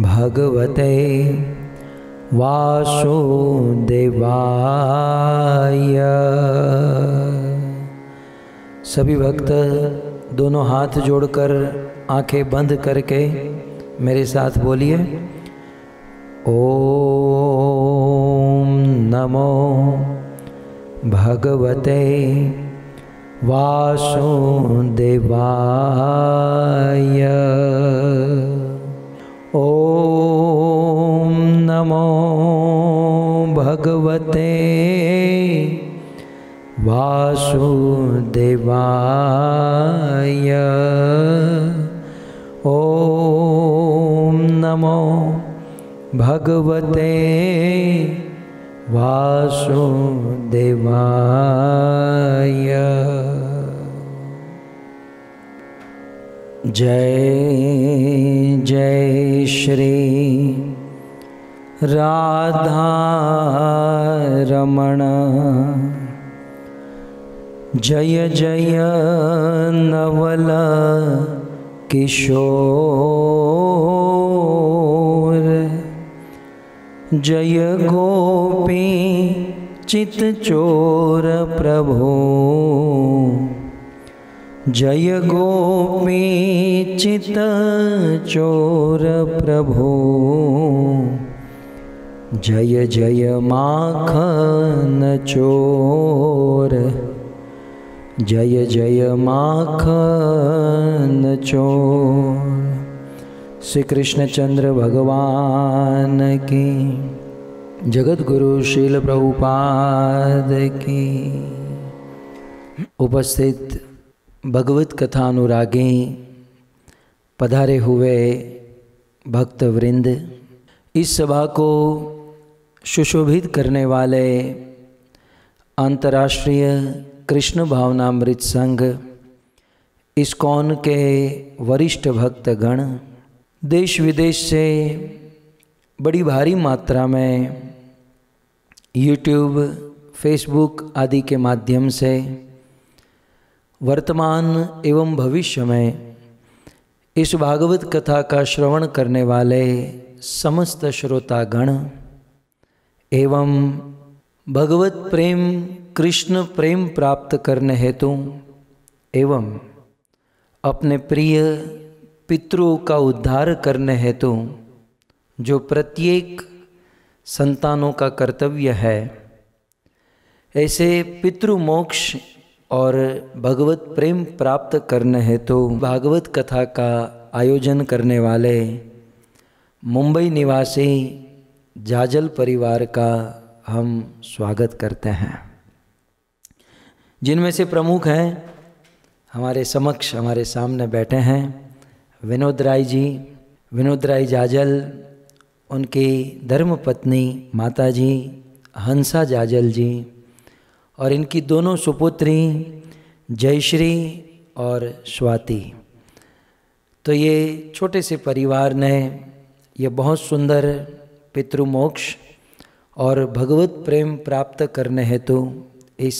भगवते वासुदेवाय सभी भक्त दोनों हाथ जोड़कर आंखें बंद करके मेरे साथ बोलिए ओम नमो भगवते वासुदेवाय ओ नमो भगवते वासुदेवाय ओम नमो भगवते वासुदेवाय जय जय श्री राधा रमण जय जय नवल किशोर जय गोपी चित चोर प्रभो जय गोपी चित चोर प्रभो जय जय माखन चोर जय जय माखन चोर श्री कृष्णचंद्र भगवान की जगत गुरु शील प्रभुपाद की उपस्थित भगवत कथा अनुरागी पधारे हुए भक्तवृंद इस सभा को सुशोभित करने वाले अंतर्राष्ट्रीय कृष्ण भावनामृत संघ इस्कॉन के वरिष्ठ भक्तगण देश विदेश से बड़ी भारी मात्रा में यूट्यूब फेसबुक आदि के माध्यम से वर्तमान एवं भविष्य में इस भागवत कथा का श्रवण करने वाले समस्त श्रोतागण एवं भगवत प्रेम कृष्ण प्रेम प्राप्त करने हेतु एवं अपने प्रिय पितरों का उद्धार करने हेतु जो प्रत्येक संतानों का कर्तव्य है ऐसे मोक्ष और भगवत प्रेम प्राप्त करने हेतु भागवत कथा का आयोजन करने वाले मुंबई निवासी जाजल परिवार का हम स्वागत करते हैं जिनमें से प्रमुख हैं हमारे समक्ष हमारे सामने बैठे हैं विनोद राय जी विनोद राय जाजल उनकी धर्मपत्नी माता जी हंसा जाजल जी और इनकी दोनों सुपुत्री जयश्री और स्वाति तो ये छोटे से परिवार ने ये बहुत सुंदर पितृमोक्ष और भगवत प्रेम प्राप्त करने हेतु इस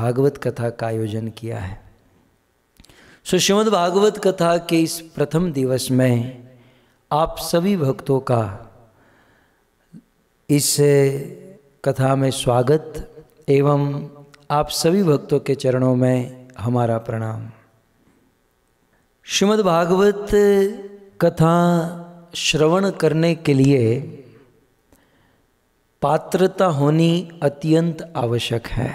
भागवत कथा का आयोजन किया है सो श्रीमद भागवत कथा के इस प्रथम दिवस में आप सभी भक्तों का इस कथा में स्वागत एवं आप सभी भक्तों के चरणों में हमारा प्रणाम श्रीमद् भागवत कथा श्रवण करने के लिए पात्रता होनी अत्यंत आवश्यक है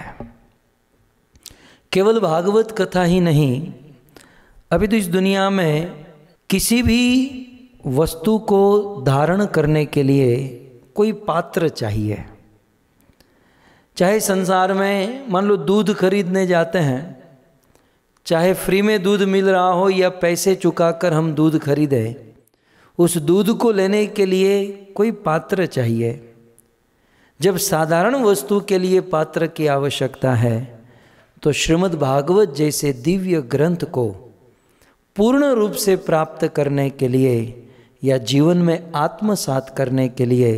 केवल भागवत कथा ही नहीं अभी तो इस दुनिया में किसी भी वस्तु को धारण करने के लिए कोई पात्र चाहिए चाहे संसार में मान लो दूध खरीदने जाते हैं चाहे फ्री में दूध मिल रहा हो या पैसे चुकाकर हम दूध खरीदें उस दूध को लेने के लिए कोई पात्र चाहिए जब साधारण वस्तु के लिए पात्र की आवश्यकता है तो श्रीमद् भागवत जैसे दिव्य ग्रंथ को पूर्ण रूप से प्राप्त करने के लिए या जीवन में आत्मसात करने के लिए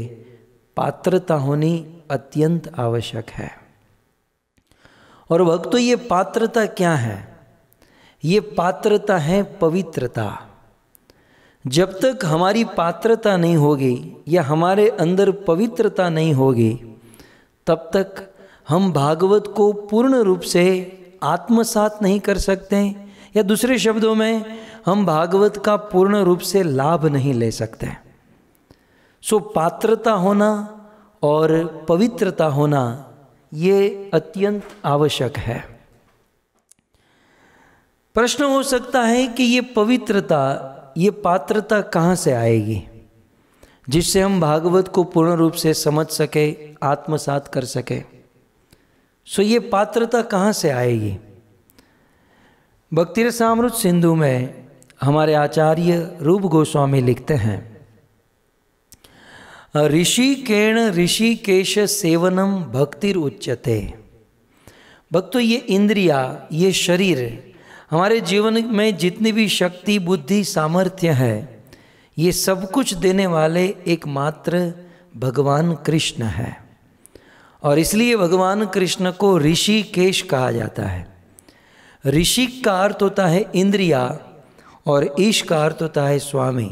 पात्रता होनी अत्यंत आवश्यक है और भक्तों ये पात्रता क्या है ये पात्रता है पवित्रता जब तक हमारी पात्रता नहीं होगी या हमारे अंदर पवित्रता नहीं होगी तब तक हम भागवत को पूर्ण रूप से आत्मसात नहीं कर सकते या दूसरे शब्दों में हम भागवत का पूर्ण रूप से लाभ नहीं ले सकते सो पात्रता होना और पवित्रता होना ये अत्यंत आवश्यक है प्रश्न हो सकता है कि ये पवित्रता ये पात्रता कहाँ से आएगी जिससे हम भागवत को पूर्ण रूप से समझ सके आत्मसात कर सके सो ये पात्रता कहाँ से आएगी भक्ति रसामृत सिंधु में हमारे आचार्य रूप गोस्वामी लिखते हैं ऋषिकेण ऋषिकेश सेवनम भक्तिर उच्चते भक्तों ये इंद्रिया ये शरीर हमारे जीवन में जितनी भी शक्ति बुद्धि सामर्थ्य है ये सब कुछ देने वाले एकमात्र भगवान कृष्ण है और इसलिए भगवान कृष्ण को ऋषिकेश कहा जाता है ऋषि का अर्थ होता है इंद्रिया और ईश का अर्थ होता है स्वामी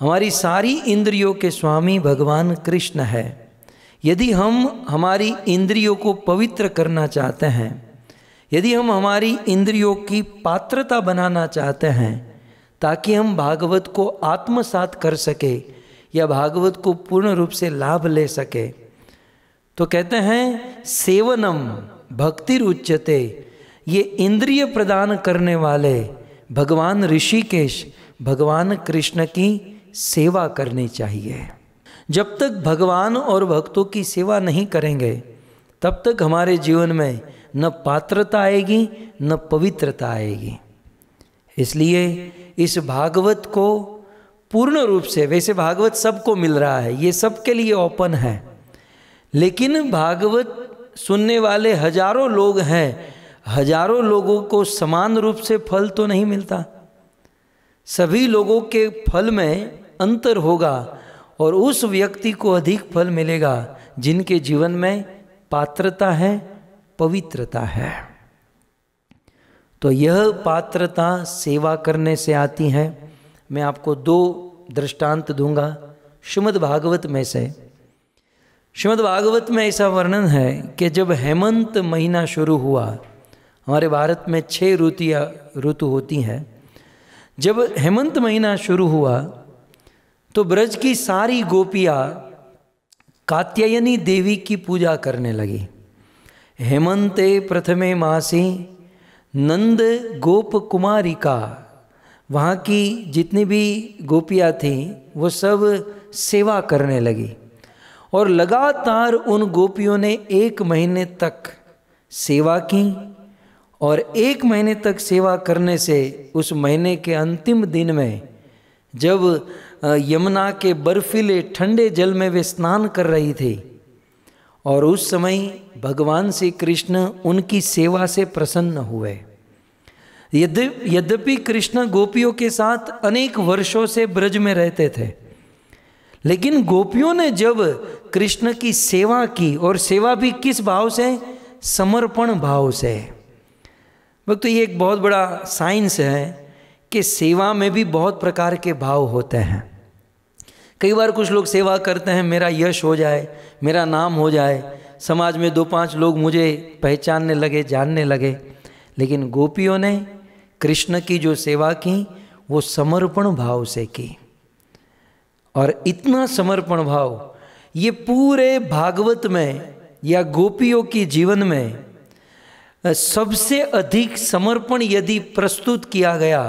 हमारी सारी इंद्रियों के स्वामी भगवान कृष्ण है यदि हम हमारी इंद्रियों को पवित्र करना चाहते हैं यदि हम हमारी इंद्रियों की पात्रता बनाना चाहते हैं ताकि हम भागवत को आत्मसात कर सके या भागवत को पूर्ण रूप से लाभ ले सके तो कहते हैं सेवनम भक्ति रुच्यते ये इंद्रिय प्रदान करने वाले भगवान ऋषिकेश भगवान कृष्ण की सेवा करनी चाहिए जब तक भगवान और भक्तों की सेवा नहीं करेंगे तब तक हमारे जीवन में न पात्रता आएगी न पवित्रता आएगी इसलिए इस भागवत को पूर्ण रूप से वैसे भागवत सबको मिल रहा है ये सबके लिए ओपन है लेकिन भागवत सुनने वाले हजारों लोग हैं हजारों लोगों को समान रूप से फल तो नहीं मिलता सभी लोगों के फल में अंतर होगा और उस व्यक्ति को अधिक फल मिलेगा जिनके जीवन में पात्रता है पवित्रता है तो यह पात्रता सेवा करने से आती है मैं आपको दो दृष्टांत दूंगा श्रीमद भागवत में से श्रीमद भागवत में ऐसा वर्णन है कि जब हेमंत महीना शुरू हुआ हमारे भारत में छः ऋतिया ऋतु होती हैं जब हेमंत महीना शुरू हुआ तो ब्रज की सारी गोपियाँ कात्यायनी देवी की पूजा करने लगी हेमंते प्रथमे मासी नंद गोप कुमारी का वहाँ की जितनी भी गोपियाँ थीं वो सब सेवा करने लगी और लगातार उन गोपियों ने एक महीने तक सेवा की और एक महीने तक सेवा करने से उस महीने के अंतिम दिन में जब यमुना के बर्फीले ठंडे जल में वे स्नान कर रही थी और उस समय भगवान श्री कृष्ण उनकी सेवा से प्रसन्न हुए यद्य यद्यपि कृष्ण गोपियों के साथ अनेक वर्षों से ब्रज में रहते थे लेकिन गोपियों ने जब कृष्ण की सेवा की और सेवा भी किस भाव से समर्पण भाव से तो ये एक बहुत बड़ा साइंस है कि सेवा में भी बहुत प्रकार के भाव होते हैं कई बार कुछ लोग सेवा करते हैं मेरा यश हो जाए मेरा नाम हो जाए समाज में दो पांच लोग मुझे पहचानने लगे जानने लगे लेकिन गोपियों ने कृष्ण की जो सेवा की वो समर्पण भाव से की और इतना समर्पण भाव ये पूरे भागवत में या गोपियों की जीवन में सबसे अधिक समर्पण यदि प्रस्तुत किया गया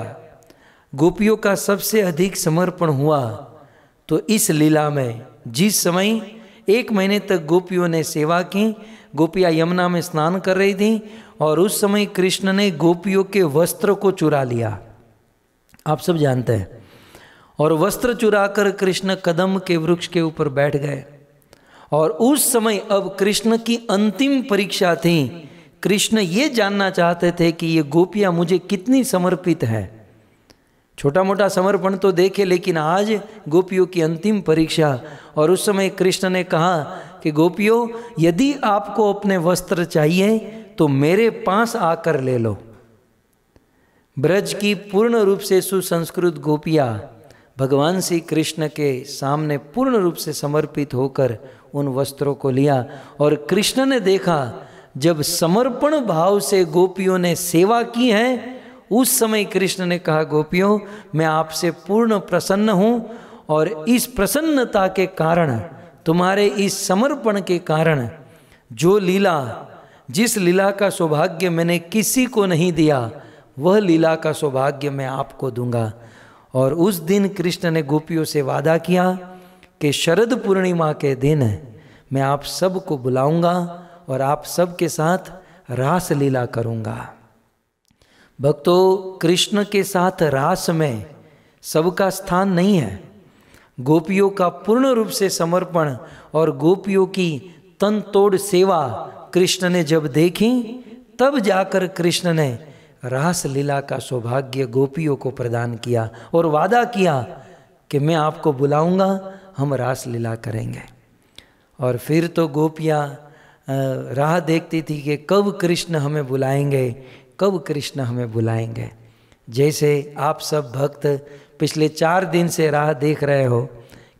गोपियों का सबसे अधिक समर्पण हुआ तो इस लीला में जिस समय एक महीने तक गोपियों ने सेवा की गोपियाँ यमुना में स्नान कर रही थीं और उस समय कृष्ण ने गोपियों के वस्त्र को चुरा लिया आप सब जानते हैं और वस्त्र चुरा कर कृष्ण कदम के वृक्ष के ऊपर बैठ गए और उस समय अब कृष्ण की अंतिम परीक्षा थी कृष्ण ये जानना चाहते थे कि ये गोपियाँ मुझे कितनी समर्पित हैं छोटा मोटा समर्पण तो देखे लेकिन आज गोपियों की अंतिम परीक्षा और उस समय कृष्ण ने कहा कि गोपियों यदि आपको अपने वस्त्र चाहिए तो मेरे पास आकर ले लो ब्रज की पूर्ण रूप से सुसंस्कृत गोपियाँ भगवान श्री कृष्ण के सामने पूर्ण रूप से समर्पित होकर उन वस्त्रों को लिया और कृष्ण ने देखा जब समर्पण भाव से गोपियों ने सेवा की है उस समय कृष्ण ने कहा गोपियों मैं आपसे पूर्ण प्रसन्न हूँ और इस प्रसन्नता के कारण तुम्हारे इस समर्पण के कारण जो लीला जिस लीला का सौभाग्य मैंने किसी को नहीं दिया वह लीला का सौभाग्य मैं आपको दूंगा और उस दिन कृष्ण ने गोपियों से वादा किया कि शरद पूर्णिमा के दिन मैं आप सबको बुलाऊंगा और आप सबके साथ रास लीला करूंगा भक्तों कृष्ण के साथ रास में सबका स्थान नहीं है गोपियों का पूर्ण रूप से समर्पण और गोपियों की तन तोड़ सेवा कृष्ण ने जब देखी तब जाकर कृष्ण ने रास लीला का सौभाग्य गोपियों को प्रदान किया और वादा किया कि मैं आपको बुलाऊंगा हम रास लीला करेंगे और फिर तो गोपियाँ राह देखती थी कि कब कृष्ण हमें बुलाएंगे कब कृष्ण हमें बुलाएंगे जैसे आप सब भक्त पिछले चार दिन से राह देख रहे हो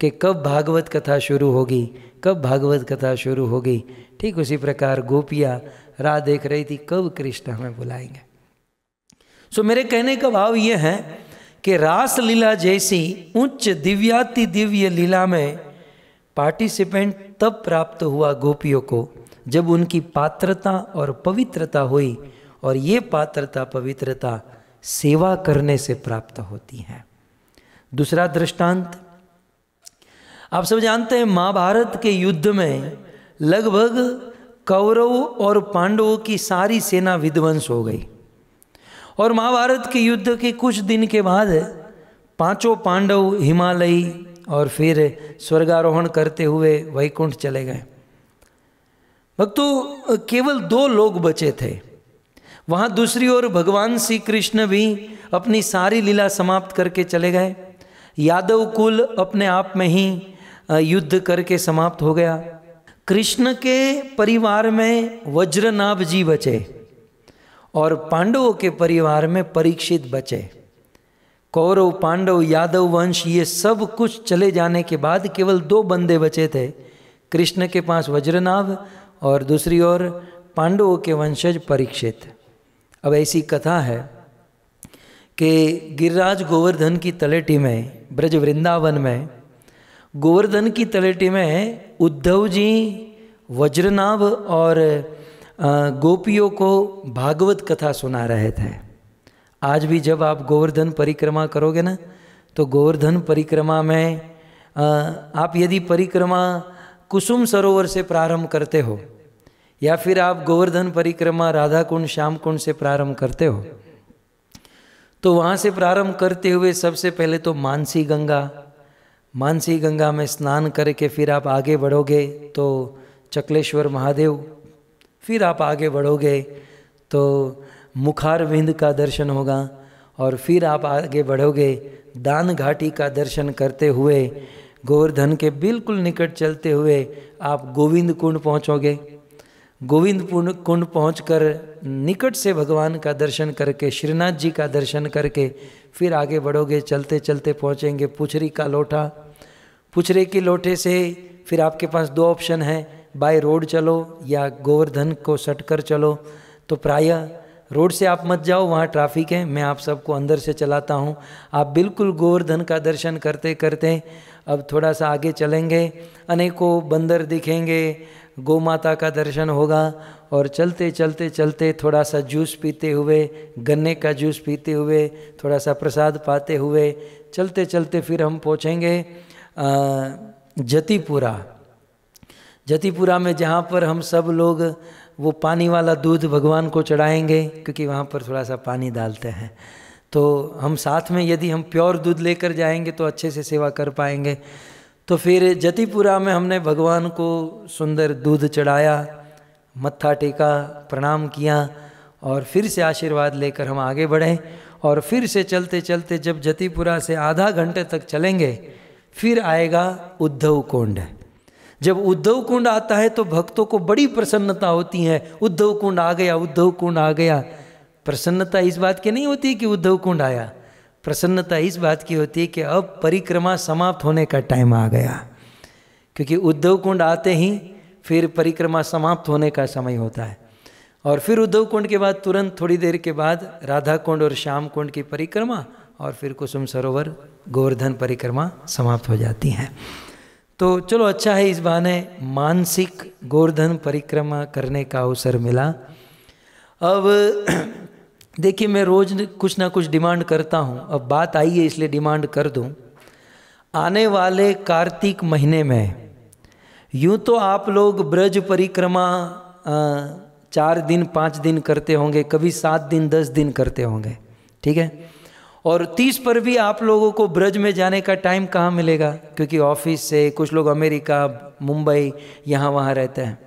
कि कब भागवत कथा शुरू होगी कब भागवत कथा शुरू होगी ठीक उसी प्रकार गोपिया राह देख रही थी कब कृष्ण हमें बुलाएंगे सो मेरे कहने का भाव ये है कि रास लीला जैसी उच्च दिव्याति दिव्य लीला में पार्टिसिपेंट तब प्राप्त हुआ गोपियों को जब उनकी पात्रता और पवित्रता हुई और ये पात्रता पवित्रता सेवा करने से प्राप्त होती है दूसरा दृष्टांत आप सब जानते हैं महाभारत के युद्ध में लगभग कौरव और पांडवों की सारी सेना विध्वंस हो गई और महाभारत के युद्ध के कुछ दिन के बाद पांचों पांडव हिमालयी और फिर स्वर्गारोहण करते हुए वैकुंठ चले गए भक्तों केवल दो लोग बचे थे वहाँ दूसरी ओर भगवान श्री कृष्ण भी अपनी सारी लीला समाप्त करके चले गए यादव कुल अपने आप में ही युद्ध करके समाप्त हो गया कृष्ण के परिवार में वज्रनाभ जी बचे और पांडवों के परिवार में परीक्षित बचे कौरव पांडव यादव वंश ये सब कुछ चले जाने के बाद केवल दो बंदे बचे थे कृष्ण के पास वज्रनाभ और दूसरी ओर पांडवों के वंशज परीक्षित अब ऐसी कथा है कि गिरिराज गोवर्धन की तलेटी में ब्रज वृंदावन में गोवर्धन की तलेटी में उद्धव जी वज्रनाभ और गोपियों को भागवत कथा सुना रहे थे आज भी जब आप गोवर्धन परिक्रमा करोगे ना तो गोवर्धन परिक्रमा में आप यदि परिक्रमा कुसुम सरोवर से प्रारंभ करते हो या फिर आप गोवर्धन परिक्रमा राधा कुंड श्याम कुंड से प्रारंभ करते हो तो वहाँ से प्रारंभ करते हुए सबसे पहले तो मानसी गंगा मानसी गंगा में स्नान करके फिर आप आगे बढ़ोगे तो चकलेश्वर महादेव फिर आप आगे बढ़ोगे तो मुखार विंद का दर्शन होगा और फिर आप आगे बढ़ोगे दान घाटी का दर्शन करते हुए गोवर्धन के बिल्कुल निकट चलते हुए आप गोविंद कुंड पहुँचोगे गोविंद कुंड कर निकट से भगवान का दर्शन करके श्रीनाथ जी का दर्शन करके फिर आगे बढ़ोगे चलते चलते पहुँचेंगे पुछरी का लोटा पुछरे के लोटे से फिर आपके पास दो ऑप्शन हैं बाय रोड चलो या गोवर्धन को सट कर चलो तो प्राय रोड से आप मत जाओ वहाँ ट्रैफिक है मैं आप सबको अंदर से चलाता हूँ आप बिल्कुल गोवर्धन का दर्शन करते करते अब थोड़ा सा आगे चलेंगे अनेकों बंदर दिखेंगे गौ माता का दर्शन होगा और चलते चलते चलते थोड़ा सा जूस पीते हुए गन्ने का जूस पीते हुए थोड़ा सा प्रसाद पाते हुए चलते चलते फिर हम पहुँचेंगे जतिपुरा जतिपुरा में जहाँ पर हम सब लोग वो पानी वाला दूध भगवान को चढ़ाएंगे क्योंकि वहाँ पर थोड़ा सा पानी डालते हैं तो हम साथ में यदि हम प्योर दूध लेकर जाएंगे तो अच्छे से सेवा कर पाएंगे तो फिर जतिपुरा में हमने भगवान को सुंदर दूध चढ़ाया मत्था टेका प्रणाम किया और फिर से आशीर्वाद लेकर हम आगे बढ़े और फिर से चलते चलते जब जतिपुरा से आधा घंटे तक चलेंगे फिर आएगा उद्धव कुंड जब उद्धव कुंड आता है तो भक्तों को बड़ी प्रसन्नता होती है उद्धव कुंड आ गया उद्धव कुंड आ गया प्रसन्नता इस बात की नहीं होती कि उद्धव कुंड आया प्रसन्नता इस बात की होती है कि अब परिक्रमा समाप्त होने का टाइम आ गया क्योंकि उद्धव कुंड आते ही फिर परिक्रमा समाप्त होने का समय होता है और फिर उद्धव कुंड के बाद तुरंत थोड़ी देर के बाद राधा कुंड और श्याम कुंड की परिक्रमा और फिर कुसुम सरोवर गोवर्धन परिक्रमा समाप्त हो जाती है तो चलो अच्छा है इस बहाने मानसिक गोवर्धन परिक्रमा करने का अवसर मिला अब देखिए मैं रोज़ कुछ ना कुछ डिमांड करता हूँ अब बात आई है इसलिए डिमांड कर दूँ आने वाले कार्तिक महीने में यूँ तो आप लोग ब्रज परिक्रमा चार दिन पाँच दिन करते होंगे कभी सात दिन दस दिन करते होंगे ठीक है और तीस पर भी आप लोगों को ब्रज में जाने का टाइम कहाँ मिलेगा क्योंकि ऑफिस से कुछ लोग अमेरिका मुंबई यहाँ वहाँ रहते हैं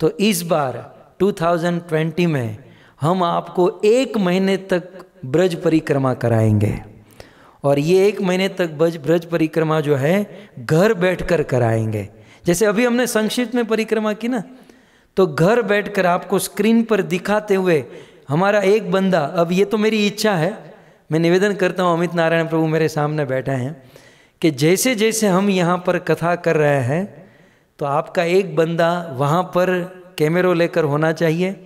तो इस बार 2020 में हम आपको एक महीने तक ब्रज परिक्रमा कराएंगे और ये एक महीने तक ब्रज ब्रज परिक्रमा जो है घर बैठकर कराएंगे जैसे अभी हमने संक्षिप्त में परिक्रमा की ना तो घर बैठकर आपको स्क्रीन पर दिखाते हुए हमारा एक बंदा अब ये तो मेरी इच्छा है मैं निवेदन करता हूँ अमित नारायण प्रभु मेरे सामने बैठे हैं कि जैसे जैसे हम यहाँ पर कथा कर रहे हैं तो आपका एक बंदा वहाँ पर कैमरों लेकर होना चाहिए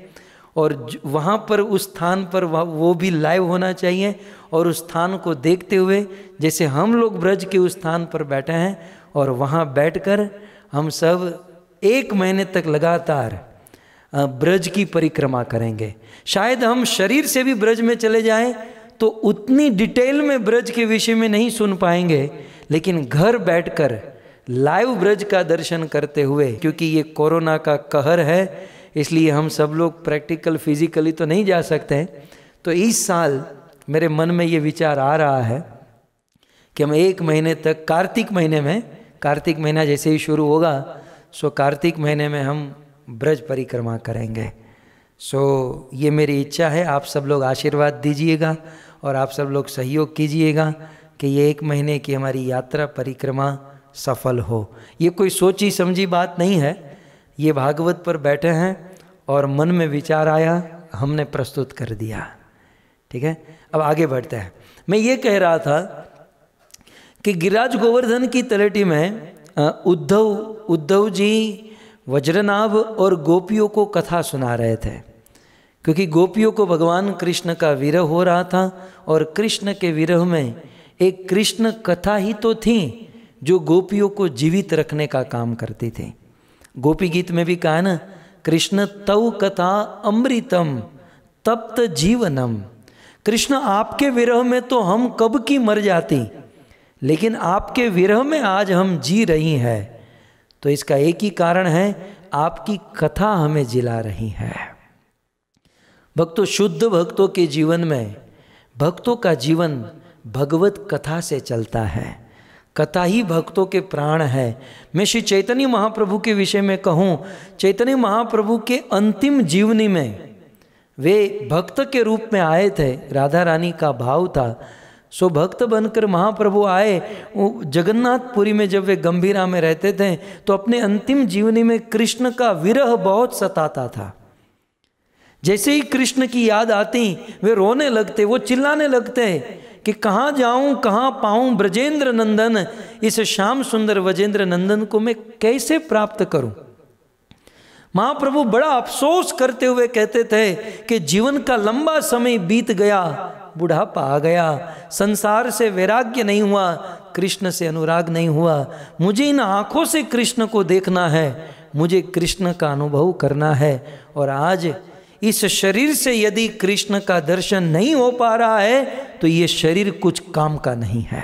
और वहाँ पर उस स्थान पर वो भी लाइव होना चाहिए और उस स्थान को देखते हुए जैसे हम लोग ब्रज के उस स्थान पर बैठे हैं और वहाँ बैठकर हम सब एक महीने तक लगातार ब्रज की परिक्रमा करेंगे शायद हम शरीर से भी ब्रज में चले जाएं तो उतनी डिटेल में ब्रज के विषय में नहीं सुन पाएंगे लेकिन घर बैठकर लाइव ब्रज का दर्शन करते हुए क्योंकि ये कोरोना का कहर है इसलिए हम सब लोग प्रैक्टिकल फिजिकली तो नहीं जा सकते हैं तो इस साल मेरे मन में ये विचार आ रहा है कि हम एक महीने तक कार्तिक महीने में कार्तिक महीना जैसे ही शुरू होगा सो कार्तिक महीने में हम ब्रज परिक्रमा करेंगे सो ये मेरी इच्छा है आप सब लोग आशीर्वाद दीजिएगा और आप सब लोग सहयोग कीजिएगा कि ये एक महीने की हमारी यात्रा परिक्रमा सफल हो ये कोई सोची समझी बात नहीं है ये भागवत पर बैठे हैं और मन में विचार आया हमने प्रस्तुत कर दिया ठीक है अब आगे बढ़ते हैं मैं ये कह रहा था कि गिरिराज गोवर्धन की तलेटी में उद्धव उद्धव जी वज्रनाभ और गोपियों को कथा सुना रहे थे क्योंकि गोपियों को भगवान कृष्ण का विरह हो रहा था और कृष्ण के विरह में एक कृष्ण कथा ही तो थी जो गोपियों को जीवित रखने का काम करती थी गोपी गीत में भी कहा ना कृष्ण तव कथा अमृतम तप्त जीवनम कृष्ण आपके विरह में तो हम कब की मर जाती लेकिन आपके विरह में आज हम जी रही हैं तो इसका एक ही कारण है आपकी कथा हमें जिला रही है भक्तों शुद्ध भक्तों के जीवन में भक्तों का जीवन भगवत कथा से चलता है कथा ही भक्तों के प्राण है मैं श्री चैतन्य महाप्रभु के विषय में कहूँ चैतन्य महाप्रभु के अंतिम जीवनी में वे भक्त के रूप में आए थे राधा रानी का भाव था सो भक्त बनकर महाप्रभु आए जगन्नाथपुरी में जब वे गंभीरा में रहते थे तो अपने अंतिम जीवनी में कृष्ण का विरह बहुत सताता था जैसे ही कृष्ण की याद आती वे रोने लगते वो चिल्लाने लगते कि कहाँ जाऊं कहाँ पाऊं ब्रजेंद्र नंदन इस श्याम सुंदर वजेंद्र नंदन को मैं कैसे प्राप्त करूँ महाप्रभु बड़ा अफसोस करते हुए कहते थे कि जीवन का लंबा समय बीत गया बुढ़ापा आ गया संसार से वैराग्य नहीं हुआ कृष्ण से अनुराग नहीं हुआ मुझे इन आँखों से कृष्ण को देखना है मुझे कृष्ण का अनुभव करना है और आज इस शरीर से यदि कृष्ण का दर्शन नहीं हो पा रहा है तो ये शरीर कुछ काम का नहीं है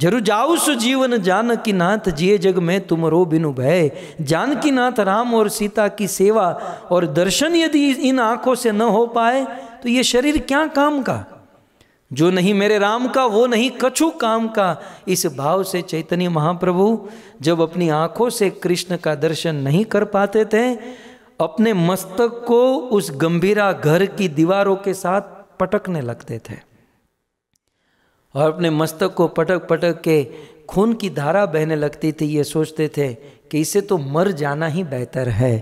जरू जाऊ सु जीवन जानकी नाथ जिए जग में तुम रो बिनु भय जानकी नाथ राम और सीता की सेवा और दर्शन यदि इन आंखों से न हो पाए तो ये शरीर क्या काम का जो नहीं मेरे राम का वो नहीं कछु काम का इस भाव से चैतन्य महाप्रभु जब अपनी आंखों से कृष्ण का दर्शन नहीं कर पाते थे अपने मस्तक को उस गंभीरा घर की दीवारों के साथ पटकने लगते थे और अपने मस्तक को पटक पटक के खून की धारा बहने लगती थी ये सोचते थे कि इसे तो मर जाना ही बेहतर है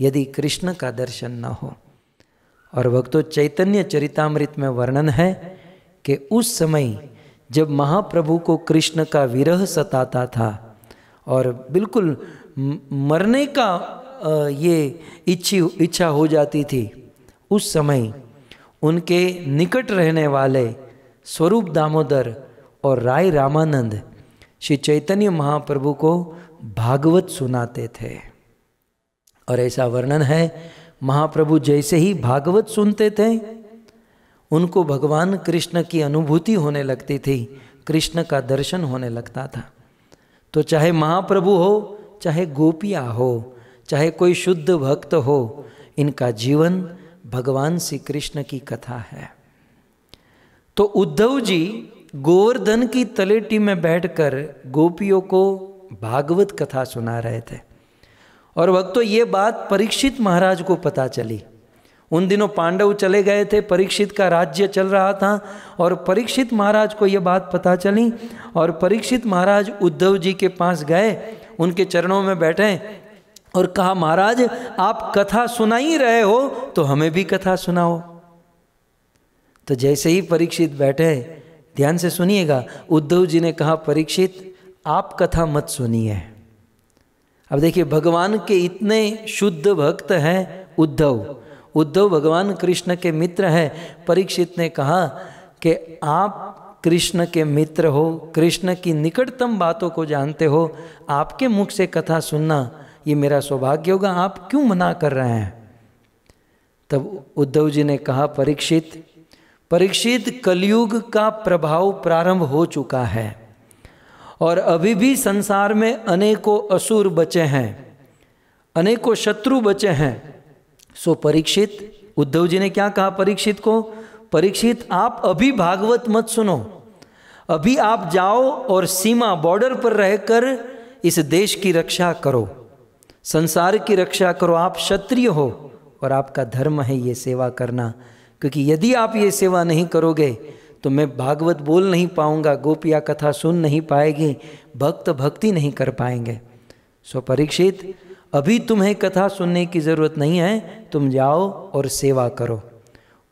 यदि कृष्ण का दर्शन न हो और भक्तों चैतन्य चरितमृत में वर्णन है कि उस समय जब महाप्रभु को कृष्ण का विरह सताता था और बिल्कुल मरने का ये इच्छी इच्छा हो जाती थी उस समय उनके निकट रहने वाले स्वरूप दामोदर और राय रामानंद श्री चैतन्य महाप्रभु को भागवत सुनाते थे और ऐसा वर्णन है महाप्रभु जैसे ही भागवत सुनते थे उनको भगवान कृष्ण की अनुभूति होने लगती थी कृष्ण का दर्शन होने लगता था तो चाहे महाप्रभु हो चाहे गोपिया हो चाहे कोई शुद्ध भक्त हो इनका जीवन भगवान श्री कृष्ण की कथा है तो उद्धव जी गोवर्धन की तलेटी में बैठकर गोपियों को भागवत कथा सुना रहे थे और तो ये बात परीक्षित महाराज को पता चली उन दिनों पांडव चले गए थे परीक्षित का राज्य चल रहा था और परीक्षित महाराज को ये बात पता चली और परीक्षित महाराज उद्धव जी के पास गए उनके चरणों में बैठे और कहा महाराज आप कथा सुना ही रहे हो तो हमें भी कथा सुनाओ तो जैसे ही परीक्षित बैठे ध्यान से सुनिएगा उद्धव जी ने कहा परीक्षित आप कथा मत सुनिए अब देखिए भगवान के इतने शुद्ध भक्त हैं उद्धव उद्धव भगवान कृष्ण के मित्र हैं परीक्षित ने कहा कि आप कृष्ण के मित्र हो कृष्ण की निकटतम बातों को जानते हो आपके मुख से कथा सुनना ये मेरा सौभाग्य होगा आप क्यों मना कर रहे हैं तब उद्धव जी ने कहा परीक्षित परीक्षित कलयुग का प्रभाव प्रारंभ हो चुका है और अभी भी संसार में अनेकों असुर बचे हैं अनेकों शत्रु बचे हैं सो परीक्षित उद्धव जी ने क्या कहा परीक्षित को परीक्षित आप अभी भागवत मत सुनो अभी आप जाओ और सीमा बॉर्डर पर रहकर इस देश की रक्षा करो संसार की रक्षा करो आप क्षत्रिय हो और आपका धर्म है ये सेवा करना क्योंकि यदि आप ये सेवा नहीं करोगे तो मैं भागवत बोल नहीं पाऊंगा गोपिया कथा सुन नहीं पाएगी भक्त भक्ति नहीं कर पाएंगे सो परीक्षित अभी तुम्हें कथा सुनने की ज़रूरत नहीं है तुम जाओ और सेवा करो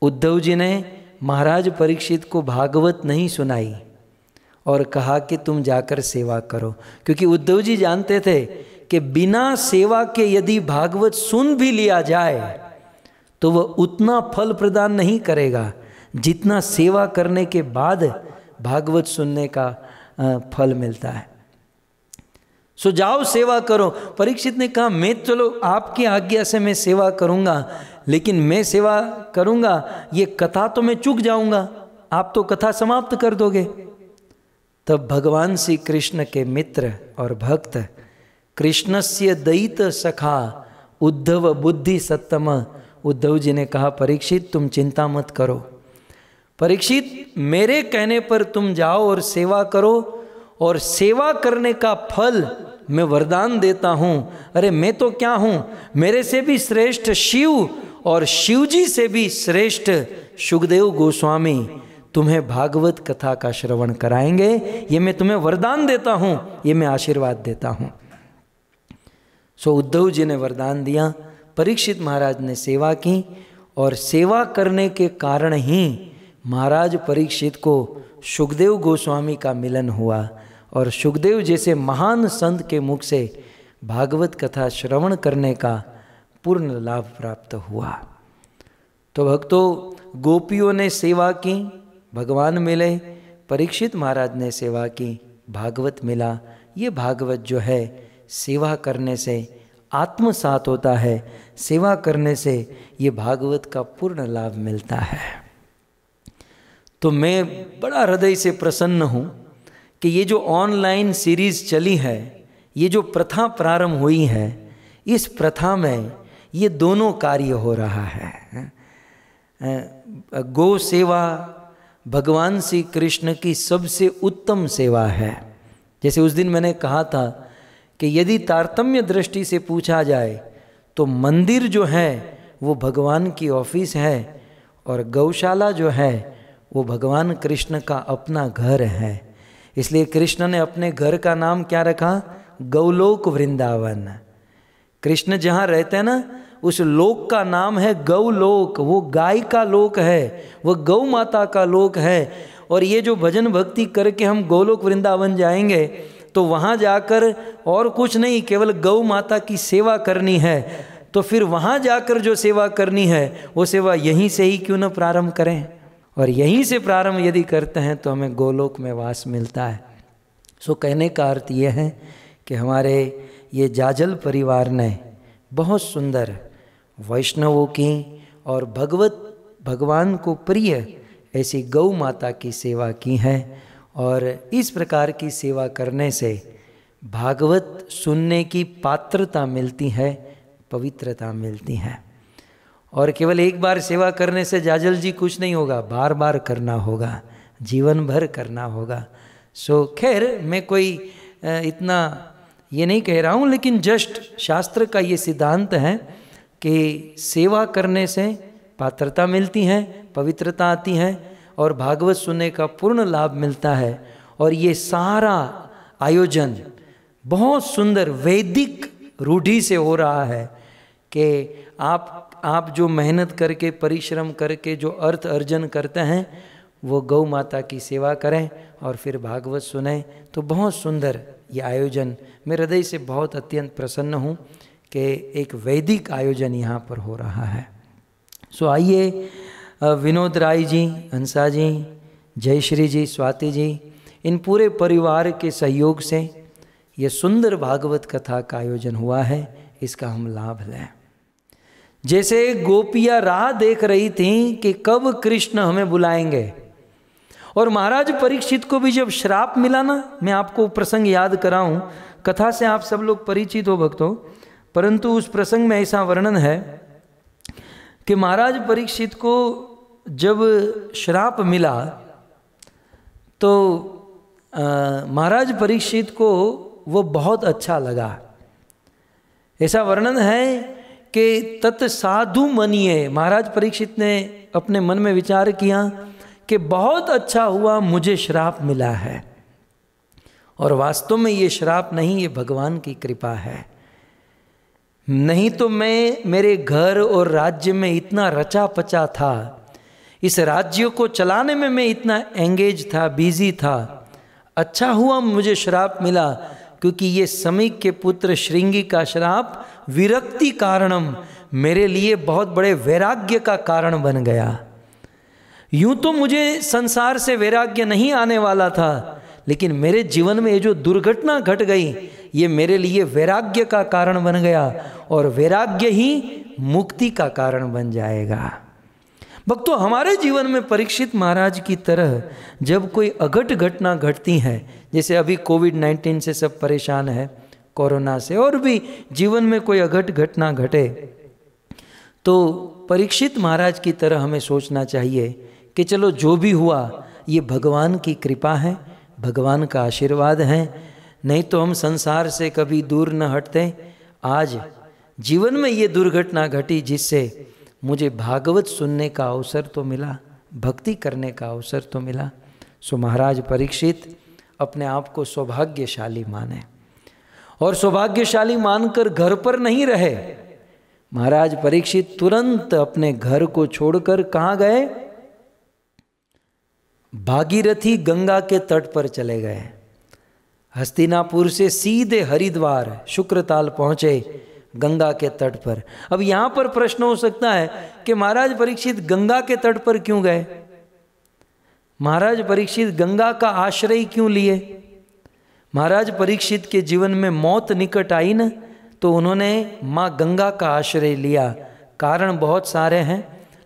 उद्धव जी ने महाराज परीक्षित को भागवत नहीं सुनाई और कहा कि तुम जाकर सेवा करो क्योंकि उद्धव जी जानते थे कि बिना सेवा के यदि भागवत सुन भी लिया जाए तो वह उतना फल प्रदान नहीं करेगा जितना सेवा करने के बाद भागवत सुनने का फल मिलता है सो जाओ सेवा करो परीक्षित ने कहा मैं चलो आपकी आज्ञा से मैं सेवा करूंगा लेकिन मैं सेवा करूंगा ये कथा तो मैं चुक जाऊंगा आप तो कथा समाप्त कर दोगे तब भगवान श्री कृष्ण के मित्र और भक्त कृष्णस्य दैत सखा उद्धव बुद्धि सत्तम उद्धव जी ने कहा परीक्षित तुम चिंता मत करो परीक्षित मेरे कहने पर तुम जाओ और सेवा करो और सेवा करने का फल मैं वरदान देता हूँ अरे मैं तो क्या हूँ मेरे से भी श्रेष्ठ शिव और शिव जी से भी श्रेष्ठ सुखदेव गोस्वामी तुम्हें भागवत कथा का श्रवण कराएंगे ये मैं तुम्हें वरदान देता हूँ ये मैं आशीर्वाद देता हूँ सो उद्धव जी ने वरदान दिया परीक्षित महाराज ने सेवा की और सेवा करने के कारण ही महाराज परीक्षित को सुखदेव गोस्वामी का मिलन हुआ और सुखदेव जैसे महान संत के मुख से भागवत कथा श्रवण करने का पूर्ण लाभ प्राप्त हुआ तो भक्तों गोपियों ने सेवा की भगवान मिले परीक्षित महाराज ने सेवा की भागवत मिला ये भागवत जो है सेवा करने से आत्मसात होता है सेवा करने से ये भागवत का पूर्ण लाभ मिलता है तो मैं बड़ा हृदय से प्रसन्न हूँ कि ये जो ऑनलाइन सीरीज चली है ये जो प्रथा प्रारंभ हुई है इस प्रथा में ये दोनों कार्य हो रहा है गो सेवा भगवान श्री कृष्ण की सबसे उत्तम सेवा है जैसे उस दिन मैंने कहा था कि यदि तारतम्य दृष्टि से पूछा जाए तो मंदिर जो है वो भगवान की ऑफिस है और गौशाला जो है वो भगवान कृष्ण का अपना घर है इसलिए कृष्ण ने अपने घर का नाम क्या रखा गौलोक वृंदावन कृष्ण जहाँ रहते हैं ना उस लोक का नाम है गौलोक वो गाय का लोक है वो गौ माता का लोक है और ये जो भजन भक्ति करके हम गौलोक वृंदावन जाएंगे तो वहाँ जाकर और कुछ नहीं केवल गौ माता की सेवा करनी है तो फिर वहाँ जाकर जो सेवा करनी है वो सेवा यहीं से ही क्यों ना प्रारंभ करें और यहीं से प्रारंभ यदि करते हैं तो हमें गोलोक में वास मिलता है सो कहने का अर्थ ये है कि हमारे ये जाजल परिवार ने बहुत सुंदर वैष्णवों की और भगवत भगवान को प्रिय ऐसी गौ माता की सेवा की है और इस प्रकार की सेवा करने से भागवत सुनने की पात्रता मिलती है पवित्रता मिलती है और केवल एक बार सेवा करने से जाजल जी कुछ नहीं होगा बार बार करना होगा जीवन भर करना होगा सो खैर मैं कोई इतना ये नहीं कह रहा हूँ लेकिन जस्ट शास्त्र का ये सिद्धांत है कि सेवा करने से पात्रता मिलती है पवित्रता आती है और भागवत सुनने का पूर्ण लाभ मिलता है और ये सारा आयोजन बहुत सुंदर वैदिक रूढ़ी से हो रहा है कि आप आप जो मेहनत करके परिश्रम करके जो अर्थ अर्जन करते हैं वो गौ माता की सेवा करें और फिर भागवत सुने तो बहुत सुंदर ये आयोजन मैं हृदय से बहुत अत्यंत प्रसन्न हूँ कि एक वैदिक आयोजन यहाँ पर हो रहा है सो आइए विनोद राय जी हंसा जी जयश्री जी स्वाति जी इन पूरे परिवार के सहयोग से ये सुंदर भागवत कथा का आयोजन हुआ है इसका हम लाभ लें जैसे गोपियां राह देख रही थीं कि कब कृष्ण हमें बुलाएंगे और महाराज परीक्षित को भी जब श्राप मिला ना मैं आपको प्रसंग याद कराऊं कथा से आप सब लोग परिचित हो भक्तों परंतु उस प्रसंग में ऐसा वर्णन है कि महाराज परीक्षित को जब श्राप मिला तो महाराज परीक्षित को वो बहुत अच्छा लगा ऐसा वर्णन है कि तत् साधु मनिए महाराज परीक्षित ने अपने मन में विचार किया कि बहुत अच्छा हुआ मुझे श्राप मिला है और वास्तव में ये श्राप नहीं ये भगवान की कृपा है नहीं तो मैं मेरे घर और राज्य में इतना रचा पचा था इस राज्य को चलाने में मैं इतना एंगेज था बिजी था अच्छा हुआ मुझे श्राप मिला क्योंकि ये समीक के पुत्र श्रृंगी का श्राप विरक्ति कारणम मेरे लिए बहुत बड़े वैराग्य का कारण बन गया यूं तो मुझे संसार से वैराग्य नहीं आने वाला था लेकिन मेरे जीवन में ये जो दुर्घटना घट गई ये मेरे लिए वैराग्य का कारण बन गया और वैराग्य ही मुक्ति का कारण बन जाएगा भक्तों हमारे जीवन में परीक्षित महाराज की तरह जब कोई अघट घटना घटती है जैसे अभी कोविड नाइन्टीन से सब परेशान है कोरोना से और भी जीवन में कोई अघट घटना घटे तो परीक्षित महाराज की तरह हमें सोचना चाहिए कि चलो जो भी हुआ ये भगवान की कृपा है भगवान का आशीर्वाद है नहीं तो हम संसार से कभी दूर न हटते आज जीवन में ये दुर्घटना घटी जिससे मुझे भागवत सुनने का अवसर तो मिला भक्ति करने का अवसर तो मिला सो महाराज परीक्षित अपने आप को सौभाग्यशाली माने और सौभाग्यशाली मानकर घर पर नहीं रहे महाराज परीक्षित तुरंत अपने घर को छोड़कर कहाँ गए भागीरथी गंगा के तट पर चले गए हस्तिनापुर से सीधे हरिद्वार शुक्रताल पहुंचे गंगा के तट पर अब यहां पर प्रश्न हो सकता है कि महाराज परीक्षित गंगा के तट पर क्यों गए महाराज परीक्षित गंगा का आश्रय क्यों लिए महाराज परीक्षित के जीवन में मौत निकट आई न तो उन्होंने माँ गंगा का आश्रय लिया कारण बहुत सारे हैं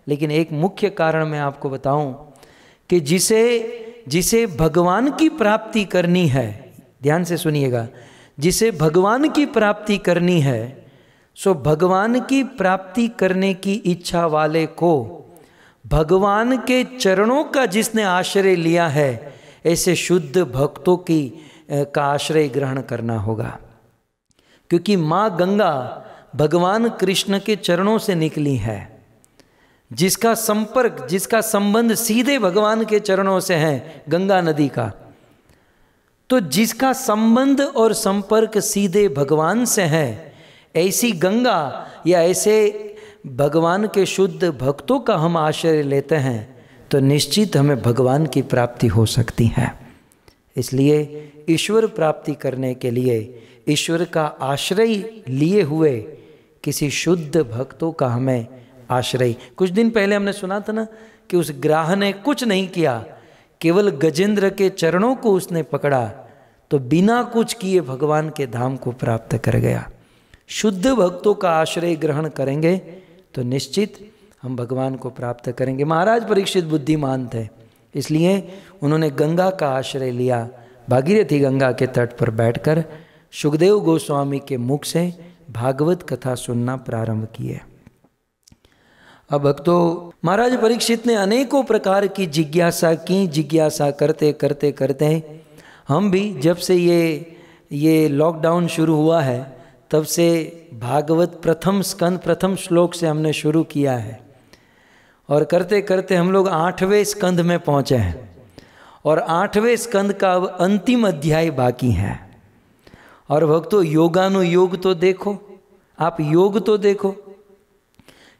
लेकिन एक मुख्य कारण मैं आपको बताऊं कि जिसे जिसे भगवान की प्राप्ति करनी है ध्यान से सुनिएगा जिसे भगवान की प्राप्ति करनी है सो भगवान की प्राप्ति करने की इच्छा वाले को भगवान के चरणों का जिसने आश्रय लिया है ऐसे शुद्ध भक्तों की का आश्रय ग्रहण करना होगा क्योंकि माँ गंगा भगवान कृष्ण के चरणों से निकली है जिसका संपर्क जिसका संबंध सीधे भगवान के चरणों से है गंगा नदी का तो जिसका संबंध और संपर्क सीधे भगवान से है ऐसी गंगा या ऐसे भगवान के शुद्ध भक्तों का हम आश्रय लेते हैं तो निश्चित हमें भगवान की प्राप्ति हो सकती है इसलिए ईश्वर प्राप्ति करने के लिए ईश्वर का आश्रय लिए हुए किसी शुद्ध भक्तों का हमें आश्रय कुछ दिन पहले हमने सुना था ना कि उस ग्राह ने कुछ नहीं किया केवल गजेंद्र के चरणों को उसने पकड़ा तो बिना कुछ किए भगवान के धाम को प्राप्त कर गया शुद्ध भक्तों का आश्रय ग्रहण करेंगे तो निश्चित हम भगवान को प्राप्त करेंगे महाराज परीक्षित बुद्धिमान थे इसलिए उन्होंने गंगा का आश्रय लिया भागीरथी गंगा के तट पर बैठकर सुखदेव गोस्वामी के मुख से भागवत कथा सुनना प्रारंभ किया अब भक्तों महाराज परीक्षित ने अनेकों प्रकार की जिज्ञासा की जिज्ञासा करते करते करते हैं हम भी जब से ये ये लॉकडाउन शुरू हुआ है तब से भागवत प्रथम स्कंद प्रथम श्लोक से हमने शुरू किया है और करते करते हम लोग आठवें स्कंद में पहुँचे हैं और आठवें स्कंद का अब अंतिम अध्याय बाकी है और भक्तों योगानुयोग तो देखो आप योग तो देखो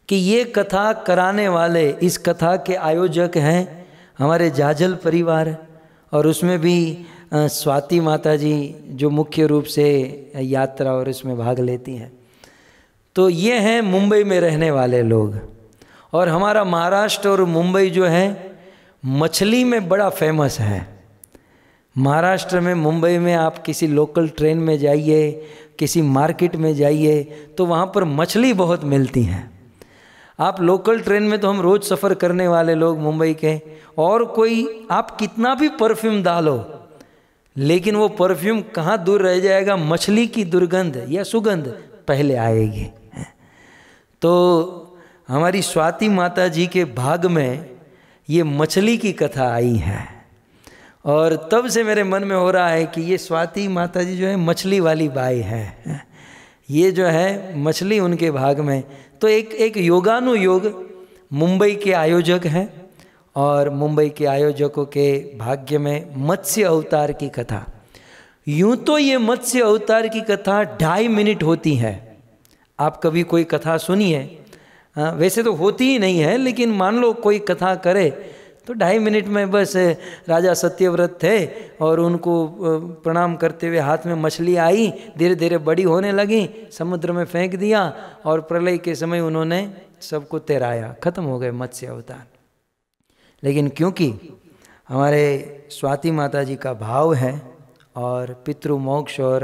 कि ये कथा कराने वाले इस कथा के आयोजक हैं हमारे जाजल परिवार और उसमें भी स्वाति माता जी जो मुख्य रूप से यात्रा और इसमें भाग लेती हैं तो ये हैं मुंबई में रहने वाले लोग और हमारा महाराष्ट्र और मुंबई जो है मछली में बड़ा फेमस है महाराष्ट्र में मुंबई में आप किसी लोकल ट्रेन में जाइए किसी मार्केट में जाइए तो वहाँ पर मछली बहुत मिलती हैं आप लोकल ट्रेन में तो हम रोज़ सफ़र करने वाले लोग मुंबई के और कोई आप कितना भी परफ्यूम डालो लेकिन वो परफ्यूम कहाँ दूर रह जाएगा मछली की दुर्गंध या सुगंध पहले आएगी तो हमारी स्वाति माता जी के भाग में ये मछली की कथा आई है और तब से मेरे मन में हो रहा है कि ये स्वाति माता जी जो है मछली वाली बाई है ये जो है मछली उनके भाग में तो एक एक योगानुयोग मुंबई के आयोजक हैं और मुंबई के आयोजकों के भाग्य में मत्स्य अवतार की कथा यूं तो ये मत्स्य अवतार की कथा ढाई मिनट होती है आप कभी कोई कथा सुनिए वैसे तो होती ही नहीं है लेकिन मान लो कोई कथा करे तो ढाई मिनट में बस राजा सत्यव्रत थे और उनको प्रणाम करते हुए हाथ में मछली आई धीरे धीरे बड़ी होने लगी समुद्र में फेंक दिया और प्रलय के समय उन्होंने सबको तैराया खत्म हो गए मत्स्य अवतार लेकिन क्योंकि हमारे स्वाति माता जी का भाव है और पितृ मोक्ष और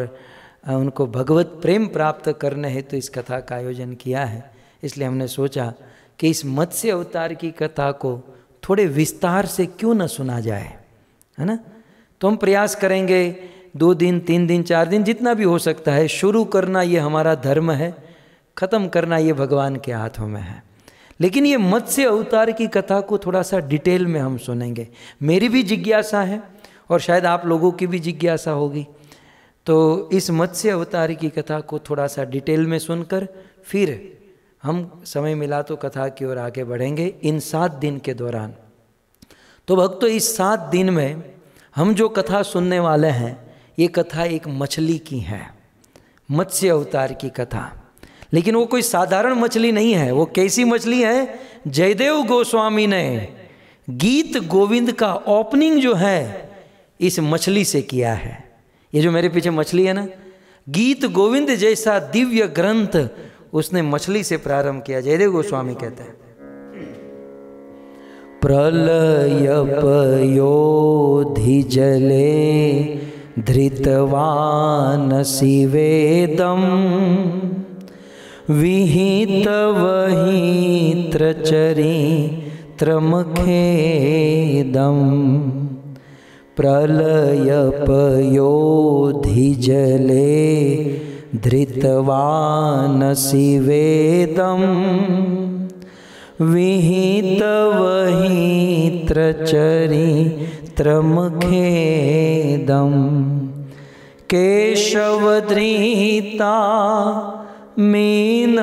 उनको भगवत प्रेम प्राप्त करने हेतु तो इस कथा का आयोजन किया है इसलिए हमने सोचा कि इस मत्स्य अवतार की कथा को थोड़े विस्तार से क्यों ना सुना जाए है ना तो हम प्रयास करेंगे दो दिन तीन दिन चार दिन जितना भी हो सकता है शुरू करना ये हमारा धर्म है ख़त्म करना ये भगवान के हाथों में है लेकिन ये मत्स्य अवतार की कथा को थोड़ा सा डिटेल में हम सुनेंगे मेरी भी जिज्ञासा है और शायद आप लोगों की भी जिज्ञासा होगी तो इस मत्स्य अवतार की कथा को थोड़ा सा डिटेल में सुनकर फिर हम समय मिला तो कथा की ओर आगे बढ़ेंगे इन सात दिन के दौरान तो भक्तों इस सात दिन में हम जो कथा सुनने वाले हैं ये कथा एक मछली की है मत्स्य अवतार की कथा लेकिन वो कोई साधारण मछली नहीं है वो कैसी मछली है जयदेव गोस्वामी ने गीत गोविंद का ओपनिंग जो है इस मछली से किया है ये जो मेरे पीछे मछली है ना गीत गोविंद जैसा दिव्य ग्रंथ उसने मछली से प्रारंभ किया जयदेव गोस्वामी कहते हैं प्रलय धृतवान त्रचरी त्रमखेदम प्रलय विहितवहीत्रचरित्रमखेदम् जले धृतवानसि वेदं केशवद्रीता मीन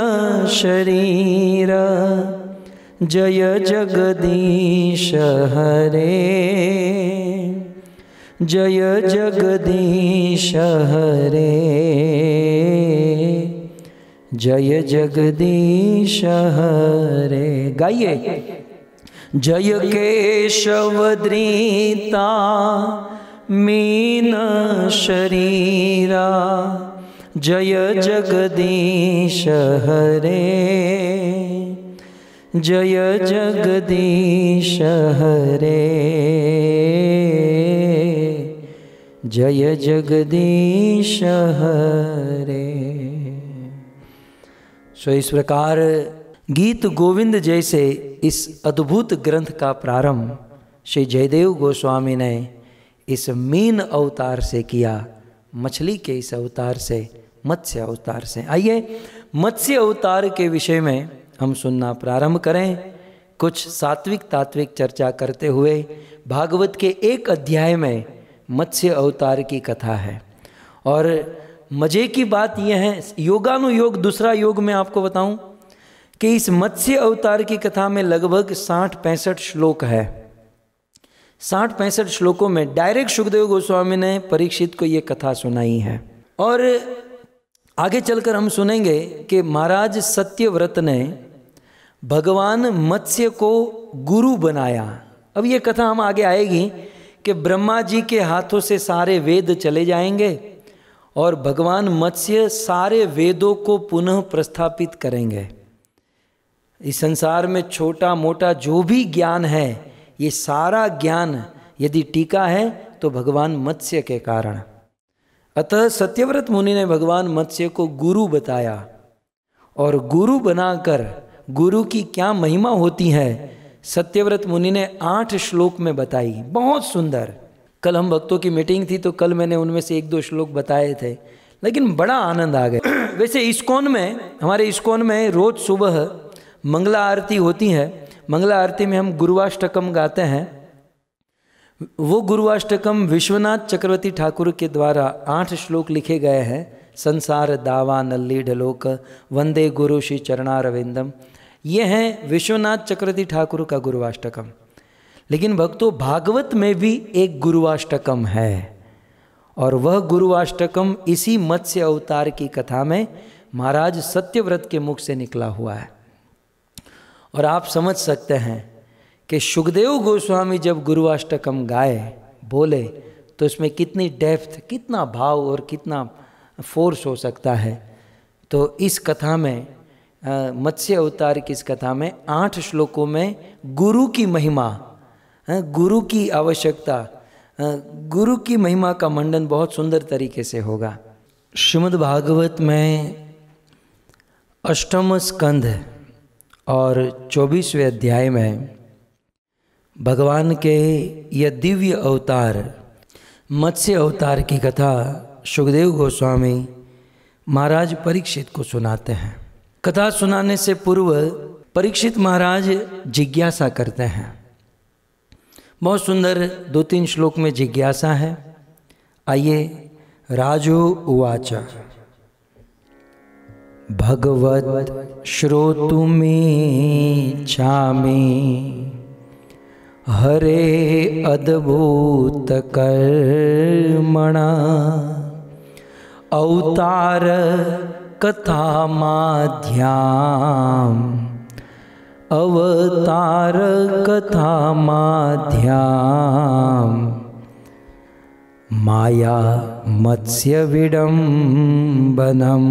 शरीर जय जगदीश हरे जय जगदीश हरे जय जगदीश हरे गाइए जय केशवद्रीता मीन शरीरा जय जगदीश हरे जय जगदीश हरे जय जगदीश हरे सो इस प्रकार गीत गोविंद जैसे इस अद्भुत ग्रंथ का प्रारंभ श्री जयदेव गोस्वामी ने इस मीन अवतार से किया मछली के इस अवतार से मत्स्य अवतार से आइए मत्स्य अवतार के विषय में हम सुनना प्रारंभ करें कुछ सात्विक तात्विक चर्चा करते हुए भागवत के एक अध्याय में मत्स्य अवतार की कथा है और मज़े की बात यह है योगानुयोग दूसरा योग मैं आपको बताऊं कि इस मत्स्य अवतार की कथा में लगभग साठ पैंसठ श्लोक है साठ पैंसठ श्लोकों में डायरेक्ट सुखदेव गोस्वामी ने परीक्षित को ये कथा सुनाई है और आगे चलकर हम सुनेंगे कि महाराज सत्यव्रत ने भगवान मत्स्य को गुरु बनाया अब ये कथा हम आगे आएगी कि ब्रह्मा जी के हाथों से सारे वेद चले जाएंगे और भगवान मत्स्य सारे वेदों को पुनः प्रस्थापित करेंगे इस संसार में छोटा मोटा जो भी ज्ञान है ये सारा ज्ञान यदि टीका है तो भगवान मत्स्य के कारण अतः सत्यव्रत मुनि ने भगवान मत्स्य को गुरु बताया और गुरु बनाकर गुरु की क्या महिमा होती है सत्यव्रत मुनि ने आठ श्लोक में बताई बहुत सुंदर कल हम भक्तों की मीटिंग थी तो कल मैंने उनमें से एक दो श्लोक बताए थे लेकिन बड़ा आनंद आ गया वैसे इस्कोन में हमारे इस्कोन में रोज़ सुबह मंगला आरती होती है मंगला आरती में हम गुरुवाष्टकम गाते हैं वो गुरुवाष्टकम विश्वनाथ चक्रवर्ती ठाकुर के द्वारा आठ श्लोक लिखे गए हैं संसार दावा नल्ली ढलोक वंदे गुरु श्री चरणारविंदम ये हैं विश्वनाथ चक्रती ठाकुर का गुरुवाष्टकम लेकिन भक्तों भागवत में भी एक गुरुवाष्टकम है और वह गुरुवाष्टकम इसी मत्स्य अवतार की कथा में महाराज सत्यव्रत के मुख से निकला हुआ है और आप समझ सकते हैं कि सुखदेव गोस्वामी जब गुरुवाष्टकम गाए बोले तो इसमें कितनी डेप्थ कितना भाव और कितना फोर्स हो सकता है तो इस कथा में मत्स्य अवतार की इस कथा में आठ श्लोकों में गुरु की महिमा गुरु की आवश्यकता गुरु की महिमा का मंडन बहुत सुंदर तरीके से होगा श्रीमद् भागवत में अष्टम स्कंध और चौबीसवें अध्याय में भगवान के यह दिव्य अवतार मत्स्य अवतार की कथा सुखदेव गोस्वामी महाराज परीक्षित को सुनाते हैं कथा सुनाने से पूर्व परीक्षित महाराज जिज्ञासा करते हैं बहुत सुंदर दो तीन श्लोक में जिज्ञासा है आइए राजो उवाचा भगवत श्रोतु में चामे हरे अद्भुत कर्मणा अवतार कथा कथा माध्याम माया मत्स्य मत्स्यविडम्बनम्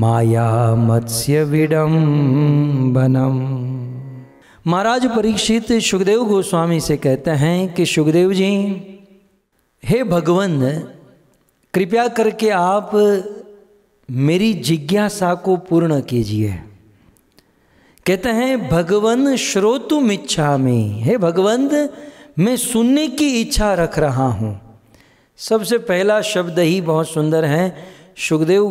माया मत्स्य मत्स्यविडम्बनम् महाराज परीक्षित सुखदेव गोस्वामी से कहते हैं कि सुखदेव जी हे भगवान कृपया करके आप मेरी जिज्ञासा को पूर्ण कीजिए कहते हैं भगवान श्रोतु इच्छा में हे भगवंत मैं सुनने की इच्छा रख रहा हूँ सबसे पहला शब्द ही बहुत सुंदर है सुखदेव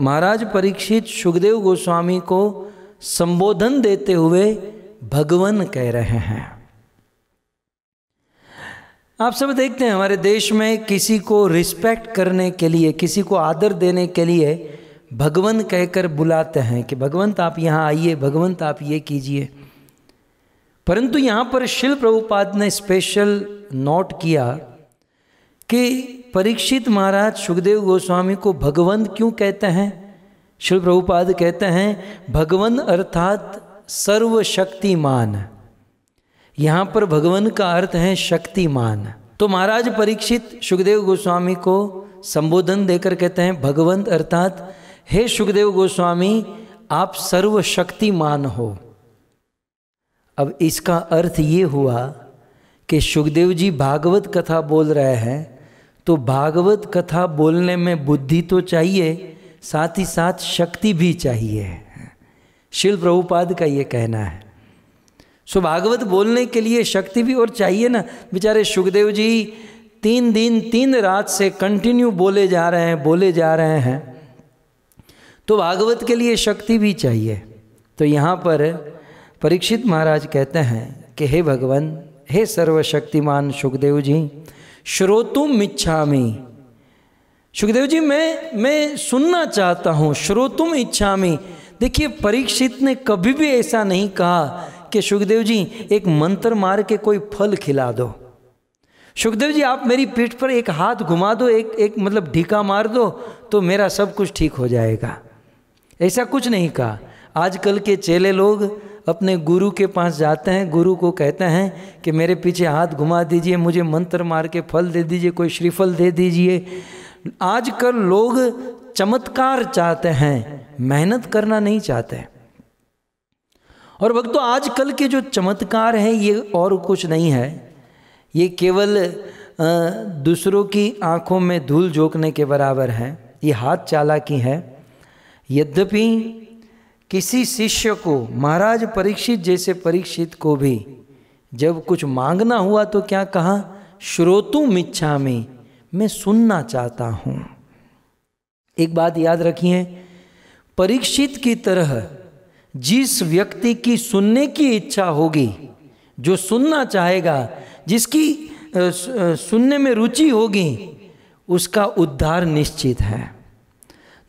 महाराज परीक्षित सुखदेव गोस्वामी को संबोधन देते हुए भगवान कह रहे हैं आप सब देखते हैं हमारे देश में किसी को रिस्पेक्ट करने के लिए किसी को आदर देने के लिए भगवंत कहकर बुलाते हैं कि भगवंत आप यहाँ आइए भगवंत आप ये कीजिए परंतु यहाँ पर शिल प्रभुपाद ने स्पेशल नोट किया कि परीक्षित महाराज सुखदेव गोस्वामी को भगवंत क्यों कहते हैं शिल प्रभुपाद कहते हैं भगवंत अर्थात सर्वशक्तिमान है यहाँ पर भगवान का अर्थ है शक्तिमान तो महाराज परीक्षित सुखदेव गोस्वामी को संबोधन देकर कहते हैं भगवंत अर्थात हे सुखदेव गोस्वामी आप सर्वशक्तिमान हो अब इसका अर्थ ये हुआ कि सुखदेव जी भागवत कथा बोल रहे हैं तो भागवत कथा बोलने में बुद्धि तो चाहिए साथ ही साथ शक्ति भी चाहिए शिल प्रभुपाद का ये कहना है सो भागवत बोलने के लिए शक्ति भी और चाहिए ना बेचारे सुखदेव जी तीन दिन तीन रात से कंटिन्यू बोले जा रहे हैं बोले जा रहे हैं तो भागवत के लिए शक्ति भी चाहिए तो यहाँ पर परीक्षित महाराज कहते हैं कि हे भगवान हे सर्वशक्तिमान सुखदेव जी श्रोतुम मी सुखदेव जी मैं मैं सुनना चाहता हूँ श्रोतुम इच्छा में देखिए परीक्षित ने कभी भी ऐसा नहीं कहा कि सुखदेव जी एक मंत्र मार के कोई फल खिला दो सुखदेव जी आप मेरी पीठ पर एक हाथ घुमा दो एक एक मतलब ढीका मार दो तो मेरा सब कुछ ठीक हो जाएगा ऐसा कुछ नहीं कहा आजकल के चेले लोग अपने गुरु के पास जाते हैं गुरु को कहते हैं कि मेरे पीछे हाथ घुमा दीजिए मुझे मंत्र मार के फल दे दीजिए कोई श्रीफल दे दीजिए आजकल लोग चमत्कार चाहते हैं मेहनत करना नहीं चाहते हैं और भक्तों आजकल के जो चमत्कार हैं ये और कुछ नहीं है ये केवल दूसरों की आंखों में धूल झोंकने के बराबर है ये हाथ चालाकी है यद्यपि किसी शिष्य को महाराज परीक्षित जैसे परीक्षित को भी जब कुछ मांगना हुआ तो क्या कहा श्रोतु मिच्छा में मैं सुनना चाहता हूँ एक बात याद रखिए परीक्षित की तरह जिस व्यक्ति की सुनने की इच्छा होगी जो सुनना चाहेगा जिसकी सुनने में रुचि होगी उसका उद्धार निश्चित है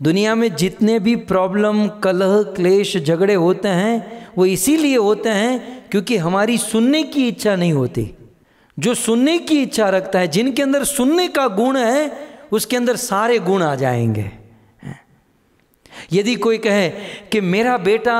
दुनिया में जितने भी प्रॉब्लम कलह क्लेश झगड़े होते हैं वो इसीलिए होते हैं क्योंकि हमारी सुनने की इच्छा नहीं होती जो सुनने की इच्छा रखता है जिनके अंदर सुनने का गुण है उसके अंदर सारे गुण आ जाएंगे यदि कोई कहे कि मेरा बेटा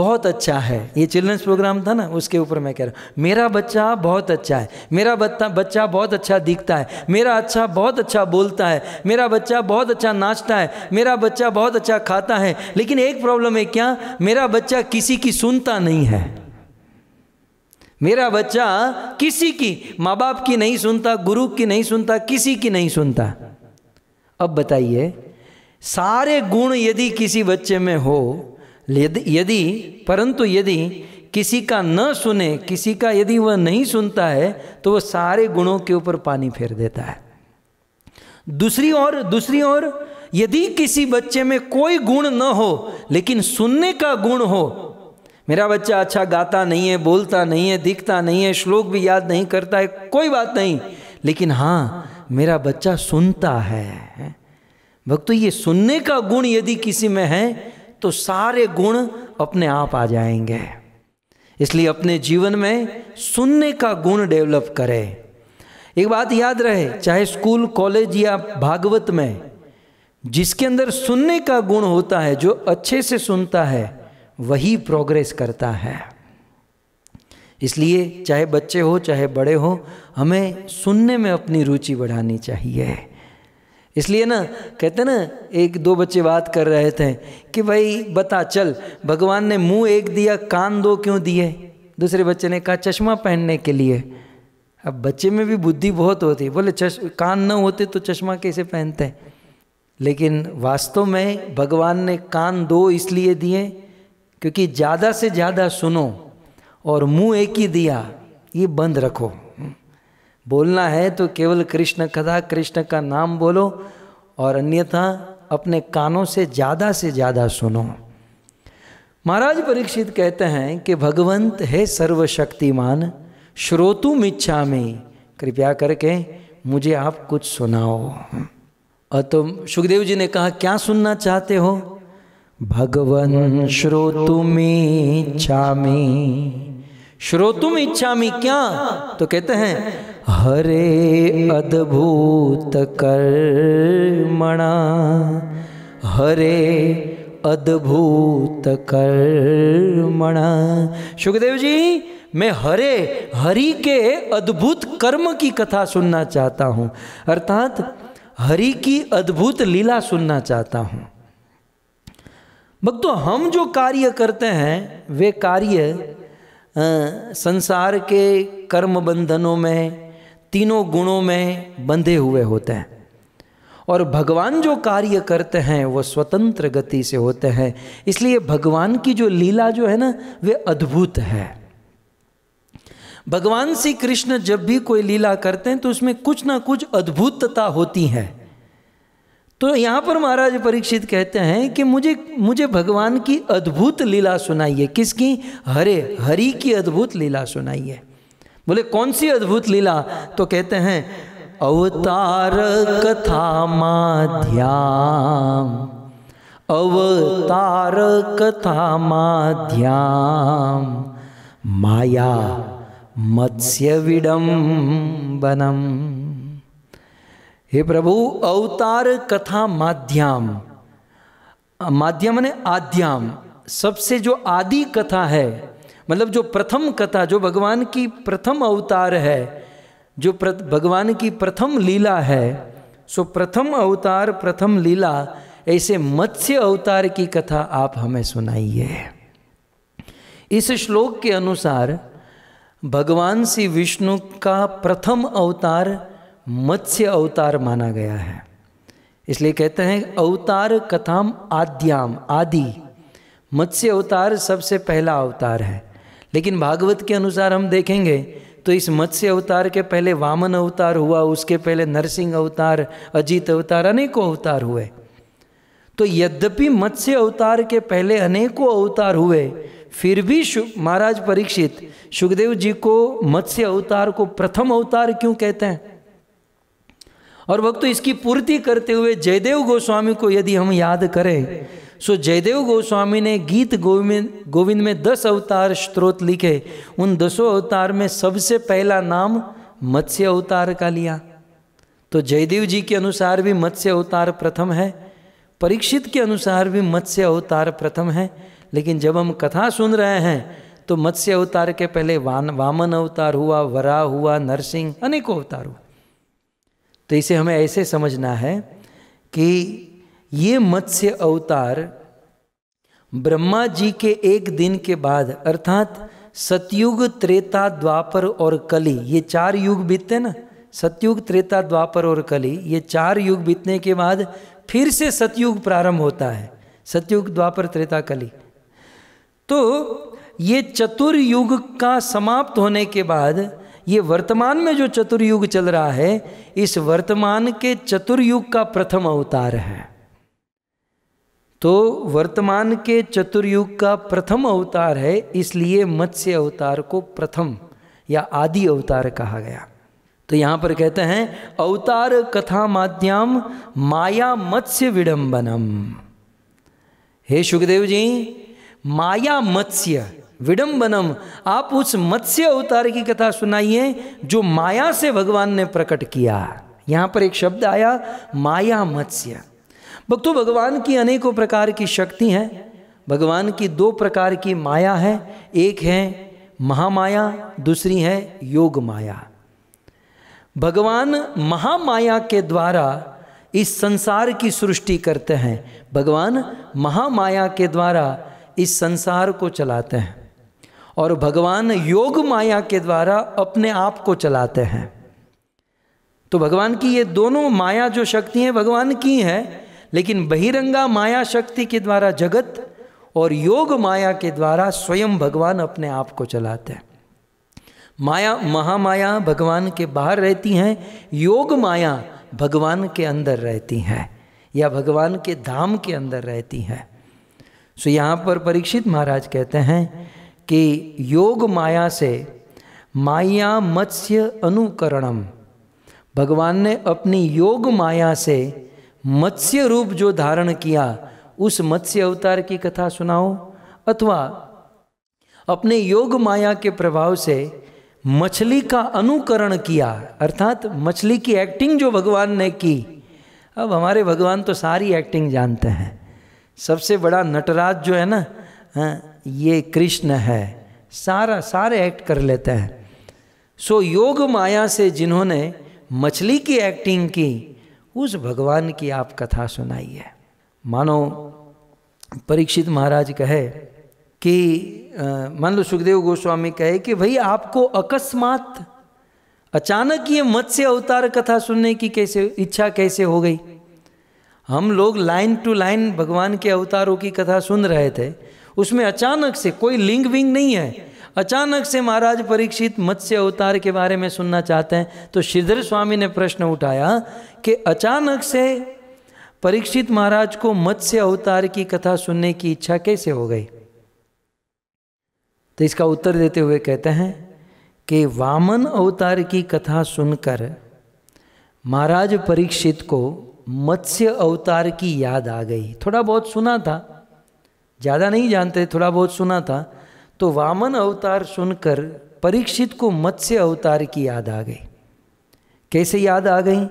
बहुत अच्छा है ये चिल्ड्रंस प्रोग्राम था ना उसके ऊपर मैं कह रहा हूँ मेरा बच्चा बहुत अच्छा है मेरा बच्चा बच्चा बहुत अच्छा दिखता है मेरा अच्छा बहुत अच्छा बोलता है मेरा बच्चा बहुत अच्छा नाचता है मेरा बच्चा बहुत अच्छा खाता है लेकिन एक प्रॉब्लम है क्या मेरा बच्चा किसी की सुनता नहीं है मेरा बच्चा किसी की माँ बाप की नहीं सुनता गुरु की नहीं सुनता किसी की नहीं सुनता अब बताइए सारे गुण यदि किसी बच्चे में हो यदि परंतु यदि किसी का न सुने किसी का यदि वह नहीं सुनता है तो वह सारे गुणों के ऊपर पानी फेर देता है दूसरी ओर दूसरी ओर यदि किसी बच्चे में कोई गुण न हो लेकिन सुनने का गुण हो मेरा बच्चा अच्छा गाता नहीं है बोलता नहीं है दिखता नहीं है श्लोक भी याद नहीं करता है कोई बात नहीं लेकिन हाँ मेरा बच्चा सुनता है भक्तों ये सुनने का गुण यदि किसी में है तो सारे गुण अपने आप आ जाएंगे इसलिए अपने जीवन में सुनने का गुण डेवलप करें एक बात याद रहे चाहे स्कूल कॉलेज या भागवत में जिसके अंदर सुनने का गुण होता है जो अच्छे से सुनता है वही प्रोग्रेस करता है इसलिए चाहे बच्चे हो चाहे बड़े हो हमें सुनने में अपनी रुचि बढ़ानी चाहिए इसलिए ना कहते ना एक दो बच्चे बात कर रहे थे कि भाई बता चल भगवान ने मुंह एक दिया कान दो क्यों दिए दूसरे बच्चे ने कहा चश्मा पहनने के लिए अब बच्चे में भी बुद्धि बहुत होती है बोले चश कान न होते तो चश्मा कैसे पहनते हैं लेकिन वास्तव में भगवान ने कान दो इसलिए दिए क्योंकि ज़्यादा से ज़्यादा सुनो और मुंह एक ही दिया ये बंद रखो बोलना है तो केवल कृष्ण कथा कृष्ण का नाम बोलो और अन्यथा अपने कानों से ज़्यादा से ज़्यादा सुनो महाराज परीक्षित कहते हैं कि भगवंत है सर्वशक्तिमान श्रोतु मिच्छा में कृपया करके मुझे आप कुछ सुनाओ और तो सुखदेव जी ने कहा क्या सुनना चाहते हो भगवन श्रोतु इच्छा में श्रोतुम मी क्या तो कहते हैं हरे अद्भुत मणा हरे अद्भुत मणा सुखदेव जी मैं हरे हरि के अद्भुत कर्म की कथा सुनना चाहता हूं अर्थात हरि की अद्भुत लीला सुनना चाहता हूं भक्तों हम जो कार्य करते हैं वे कार्य संसार के कर्म बंधनों में तीनों गुणों में बंधे हुए होते हैं और भगवान जो कार्य करते हैं वो स्वतंत्र गति से होते हैं इसलिए भगवान की जो लीला जो है ना वे अद्भुत है भगवान श्री कृष्ण जब भी कोई लीला करते हैं तो उसमें कुछ ना कुछ अद्भुतता होती है तो यहाँ पर महाराज परीक्षित कहते हैं कि मुझे मुझे भगवान की अद्भुत लीला सुनाइए किसकी हरे हरि की अद्भुत लीला सुनाइए बोले कौन सी अद्भुत लीला तो कहते हैं अवतार कथा माध्याम अवतार कथा माध्याम माया मत्स्य विडम्बनम हे प्रभु अवतार कथा माध्यम माध्यम माने आद्याम सबसे जो आदि कथा है मतलब जो प्रथम कथा जो भगवान की प्रथम अवतार है जो भगवान की प्रथम लीला है सो प्रथम अवतार प्रथम लीला ऐसे मत्स्य अवतार की कथा आप हमें सुनाइए इस श्लोक के अनुसार भगवान श्री विष्णु का प्रथम अवतार मत्स्य अवतार माना गया है इसलिए कहते हैं अवतार कथाम आद्याम आदि मत्स्य अवतार सबसे पहला अवतार है लेकिन भागवत के अनुसार हम देखेंगे तो इस मत्स्य अवतार के पहले वामन अवतार हुआ उसके पहले नरसिंह अवतार अजीत अवतार अनेकों अवतार हुए तो यद्यपि मत्स्य अवतार के पहले अनेकों अवतार हुए फिर भी महाराज परीक्षित सुखदेव जी को मत्स्य अवतार को प्रथम अवतार क्यों कहते हैं और भक्तों तो इसकी पूर्ति करते हुए जयदेव गोस्वामी को यदि हम याद करें सो जयदेव गोस्वामी ने गीत गोविंद गोविंद में दस अवतार स्त्रोत लिखे उन दसों अवतार में सबसे पहला नाम मत्स्य अवतार का लिया तो जयदेव जी के अनुसार भी मत्स्य अवतार प्रथम है परीक्षित के अनुसार भी मत्स्य अवतार प्रथम है लेकिन जब हम कथा सुन रहे हैं तो मत्स्य अवतार के पहले वान वामन अवतार हुआ वरा हुआ नरसिंह अनेकों अवतार हुआ तो इसे हमें ऐसे समझना है कि ये मत्स्य अवतार ब्रह्मा जी के एक दिन के बाद अर्थात सतयुग त्रेता द्वापर और कली ये चार युग बीतते ना सतयुग त्रेता द्वापर और कली ये चार युग बीतने के बाद फिर से सतयुग प्रारंभ होता है सतयुग द्वापर त्रेता कली तो ये युग का समाप्त होने के बाद ये वर्तमान में जो चतुर्युग चल रहा है इस वर्तमान के चतुर्युग का प्रथम अवतार है तो वर्तमान के चतुर्युग का प्रथम अवतार है इसलिए मत्स्य अवतार को प्रथम या आदि अवतार कहा गया तो यहाँ पर कहते हैं अवतार कथा माध्यम माया मत्स्य विडंबनम हे सुखदेव जी माया मत्स्य विडंबनम आप उस मत्स्य अवतार की कथा सुनाइए जो माया से भगवान ने प्रकट किया यहां पर एक शब्द आया माया मत्स्य भक्तों भगवान की अनेकों प्रकार की शक्ति हैं भगवान की दो प्रकार की माया है एक है महामाया दूसरी है योग माया भगवान महामाया के द्वारा इस संसार की सृष्टि करते हैं भगवान महामाया के द्वारा इस संसार को चलाते हैं और भगवान योग माया के द्वारा अपने आप को चलाते हैं तो भगवान की ये दोनों माया जो शक्ति हैं भगवान की हैं लेकिन बहिरंगा माया शक्ति के द्वारा जगत और योग माया के द्वारा स्वयं भगवान अपने आप को चलाते हैं माया महामाया भगवान के बाहर रहती हैं योग माया भगवान के अंदर रहती हैं या भगवान के धाम के अंदर रहती हैं सो यहाँ पर परीक्षित महाराज कहते हैं कि योग माया से माया मत्स्य अनुकरणम भगवान ने अपनी योग माया से मत्स्य रूप जो धारण किया उस मत्स्य अवतार की कथा सुनाओ अथवा अपने योग माया के प्रभाव से मछली का अनुकरण किया अर्थात मछली की एक्टिंग जो भगवान ने की अब हमारे भगवान तो सारी एक्टिंग जानते हैं सबसे बड़ा नटराज जो है ना हैं हाँ, ये कृष्ण है सारा सारे एक्ट कर लेते हैं सो योग माया से जिन्होंने मछली की एक्टिंग की उस भगवान की आप कथा सुनाई है मानो परीक्षित महाराज कहे कि मान लो सुखदेव गोस्वामी कहे कि भाई आपको अकस्मात अचानक ये मत्स्य अवतार कथा सुनने की कैसे इच्छा कैसे हो गई हम लोग लाइन टू लाइन भगवान के अवतारों की कथा सुन रहे थे उसमें अचानक से कोई लिंग विंग नहीं है अचानक से महाराज परीक्षित मत्स्य अवतार के बारे में सुनना चाहते हैं तो श्रीधर स्वामी ने प्रश्न उठाया कि अचानक से परीक्षित महाराज को मत्स्य अवतार की कथा सुनने की इच्छा कैसे हो गई तो इसका उत्तर देते हुए कहते हैं कि वामन अवतार की कथा सुनकर महाराज परीक्षित को मत्स्य अवतार की याद आ गई थोड़ा बहुत सुना था ज़्यादा नहीं जानते थोड़ा बहुत सुना था तो वामन अवतार सुनकर परीक्षित को मत्स्य अवतार की याद आ गई कैसे याद आ गई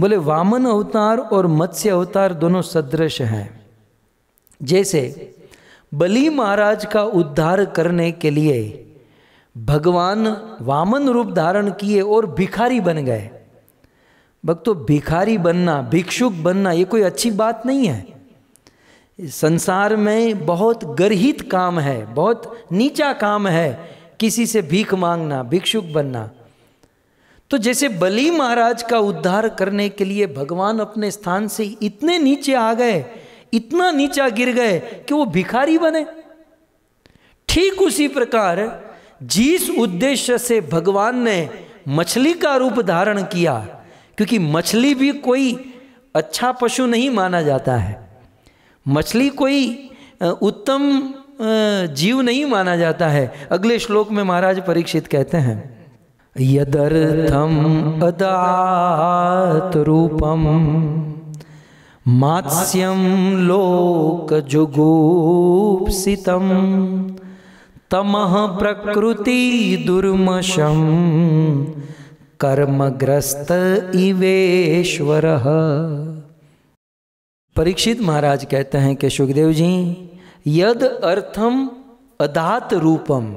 बोले वामन अवतार और मत्स्य अवतार दोनों सदृश हैं जैसे बलि महाराज का उद्धार करने के लिए भगवान वामन रूप धारण किए और भिखारी बन गए भक्तों भिखारी बनना भिक्षुक बनना ये कोई अच्छी बात नहीं है संसार में बहुत गर्हित काम है बहुत नीचा काम है किसी से भीख मांगना भिक्षुक बनना तो जैसे बली महाराज का उद्धार करने के लिए भगवान अपने स्थान से इतने नीचे आ गए इतना नीचा गिर गए कि वो भिखारी बने ठीक उसी प्रकार जिस उद्देश्य से भगवान ने मछली का रूप धारण किया क्योंकि मछली भी कोई अच्छा पशु नहीं माना जाता है मछली कोई उत्तम जीव नहीं माना जाता है अगले श्लोक में महाराज परीक्षित कहते हैं यदर्थम अदात रूपम मात्स्यम लोक जुगुप्सितम तमह प्रकृति दुर्मशम कर्मग्रस्त इवेश्वर परीक्षित महाराज कहते हैं कि सुखदेव जी यद अर्थम अदात रूपम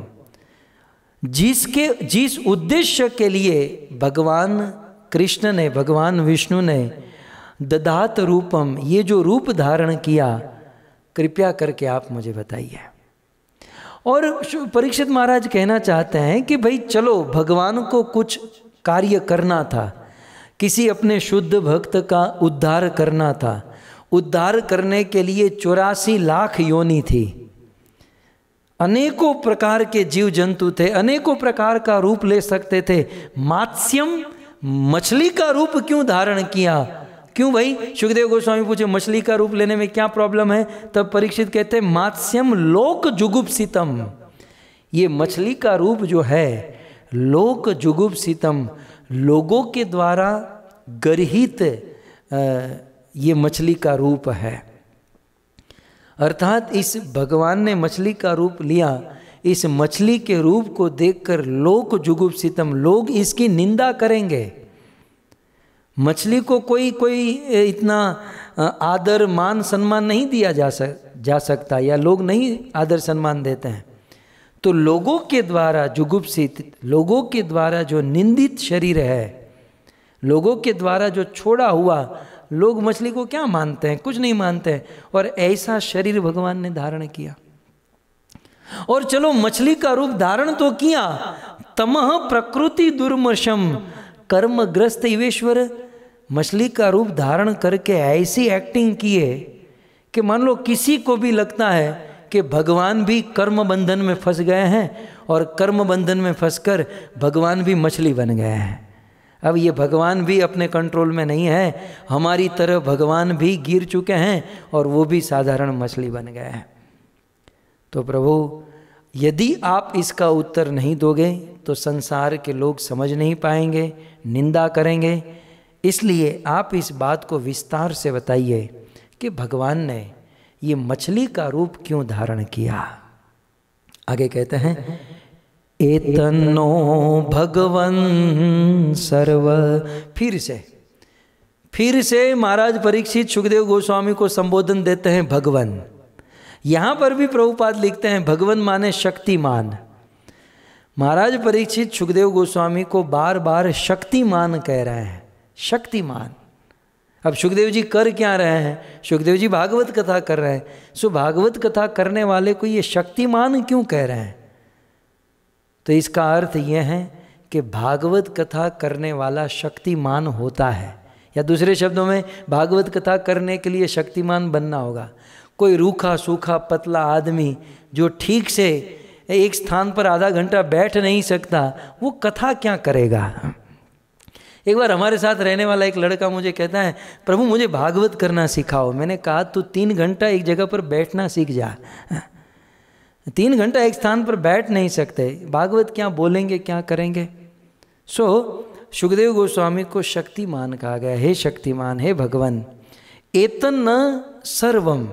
जिसके जिस उद्देश्य के लिए भगवान कृष्ण ने भगवान विष्णु ने ददात रूपम ये जो रूप धारण किया कृपया करके आप मुझे बताइए और परीक्षित महाराज कहना चाहते हैं कि भाई चलो भगवान को कुछ कार्य करना था किसी अपने शुद्ध भक्त का उद्धार करना था उद्धार करने के लिए चौरासी लाख योनि थी अनेकों प्रकार के जीव जंतु थे अनेकों प्रकार का रूप ले सकते थे मात्स्यम मछली का रूप क्यों धारण किया क्यों भाई सुखदेव गोस्वामी पूछे मछली का रूप लेने में क्या प्रॉब्लम है तब परीक्षित कहते मात्स्यम लोक जुगुप्सितम ये मछली का रूप जो है लोक जुगुप्सितम लोगों के द्वारा गर्हित ये मछली का रूप है अर्थात इस भगवान ने मछली का रूप लिया इस मछली के रूप को देखकर लोक जुगुप्सितम लोग इसकी निंदा करेंगे मछली को कोई कोई इतना आदर मान सम्मान नहीं दिया जा सक जा सकता या लोग नहीं आदर सम्मान देते हैं तो लोगों के द्वारा जुगुप्सित लोगों के द्वारा जो निंदित शरीर है लोगों के द्वारा जो छोड़ा हुआ लोग मछली को क्या मानते हैं कुछ नहीं मानते हैं और ऐसा शरीर भगवान ने धारण किया और चलो मछली का रूप धारण तो किया तमह प्रकृति दुर्मशम कर्मग्रस्त ईवेश्वर मछली का रूप धारण करके ऐसी एक्टिंग किए कि मान लो किसी को भी लगता है कि भगवान भी कर्म बंधन में फंस गए हैं और कर्म बंधन में फंसकर भगवान भी मछली बन गए हैं अब ये भगवान भी अपने कंट्रोल में नहीं है हमारी तरह भगवान भी गिर चुके हैं और वो भी साधारण मछली बन गए हैं तो प्रभु यदि आप इसका उत्तर नहीं दोगे तो संसार के लोग समझ नहीं पाएंगे निंदा करेंगे इसलिए आप इस बात को विस्तार से बताइए कि भगवान ने ये मछली का रूप क्यों धारण किया आगे कहते हैं एतनो भगवन सर्व फिर से फिर से महाराज परीक्षित सुखदेव गोस्वामी को संबोधन देते हैं भगवन यहाँ पर भी प्रभुपाद लिखते हैं भगवन माने शक्तिमान महाराज परीक्षित सुखदेव गोस्वामी को बार बार शक्तिमान कह रहे हैं शक्तिमान अब सुखदेव जी कर क्या रहे हैं सुखदेव जी भागवत कथा कर रहे हैं सो भागवत कथा करने वाले को ये शक्तिमान क्यों कह रहे हैं तो इसका अर्थ यह है कि भागवत कथा करने वाला शक्तिमान होता है या दूसरे शब्दों में भागवत कथा करने के लिए शक्तिमान बनना होगा कोई रूखा सूखा पतला आदमी जो ठीक से एक स्थान पर आधा घंटा बैठ नहीं सकता वो कथा क्या करेगा एक बार हमारे साथ रहने वाला एक लड़का मुझे कहता है प्रभु मुझे भागवत करना सिखाओ मैंने कहा तू तीन घंटा एक जगह पर बैठना सीख जा तीन घंटा एक स्थान पर बैठ नहीं सकते भागवत क्या बोलेंगे क्या करेंगे सो so, सुखदेव गोस्वामी को शक्तिमान कहा गया हे शक्तिमान हे भगवान एतन न सर्वम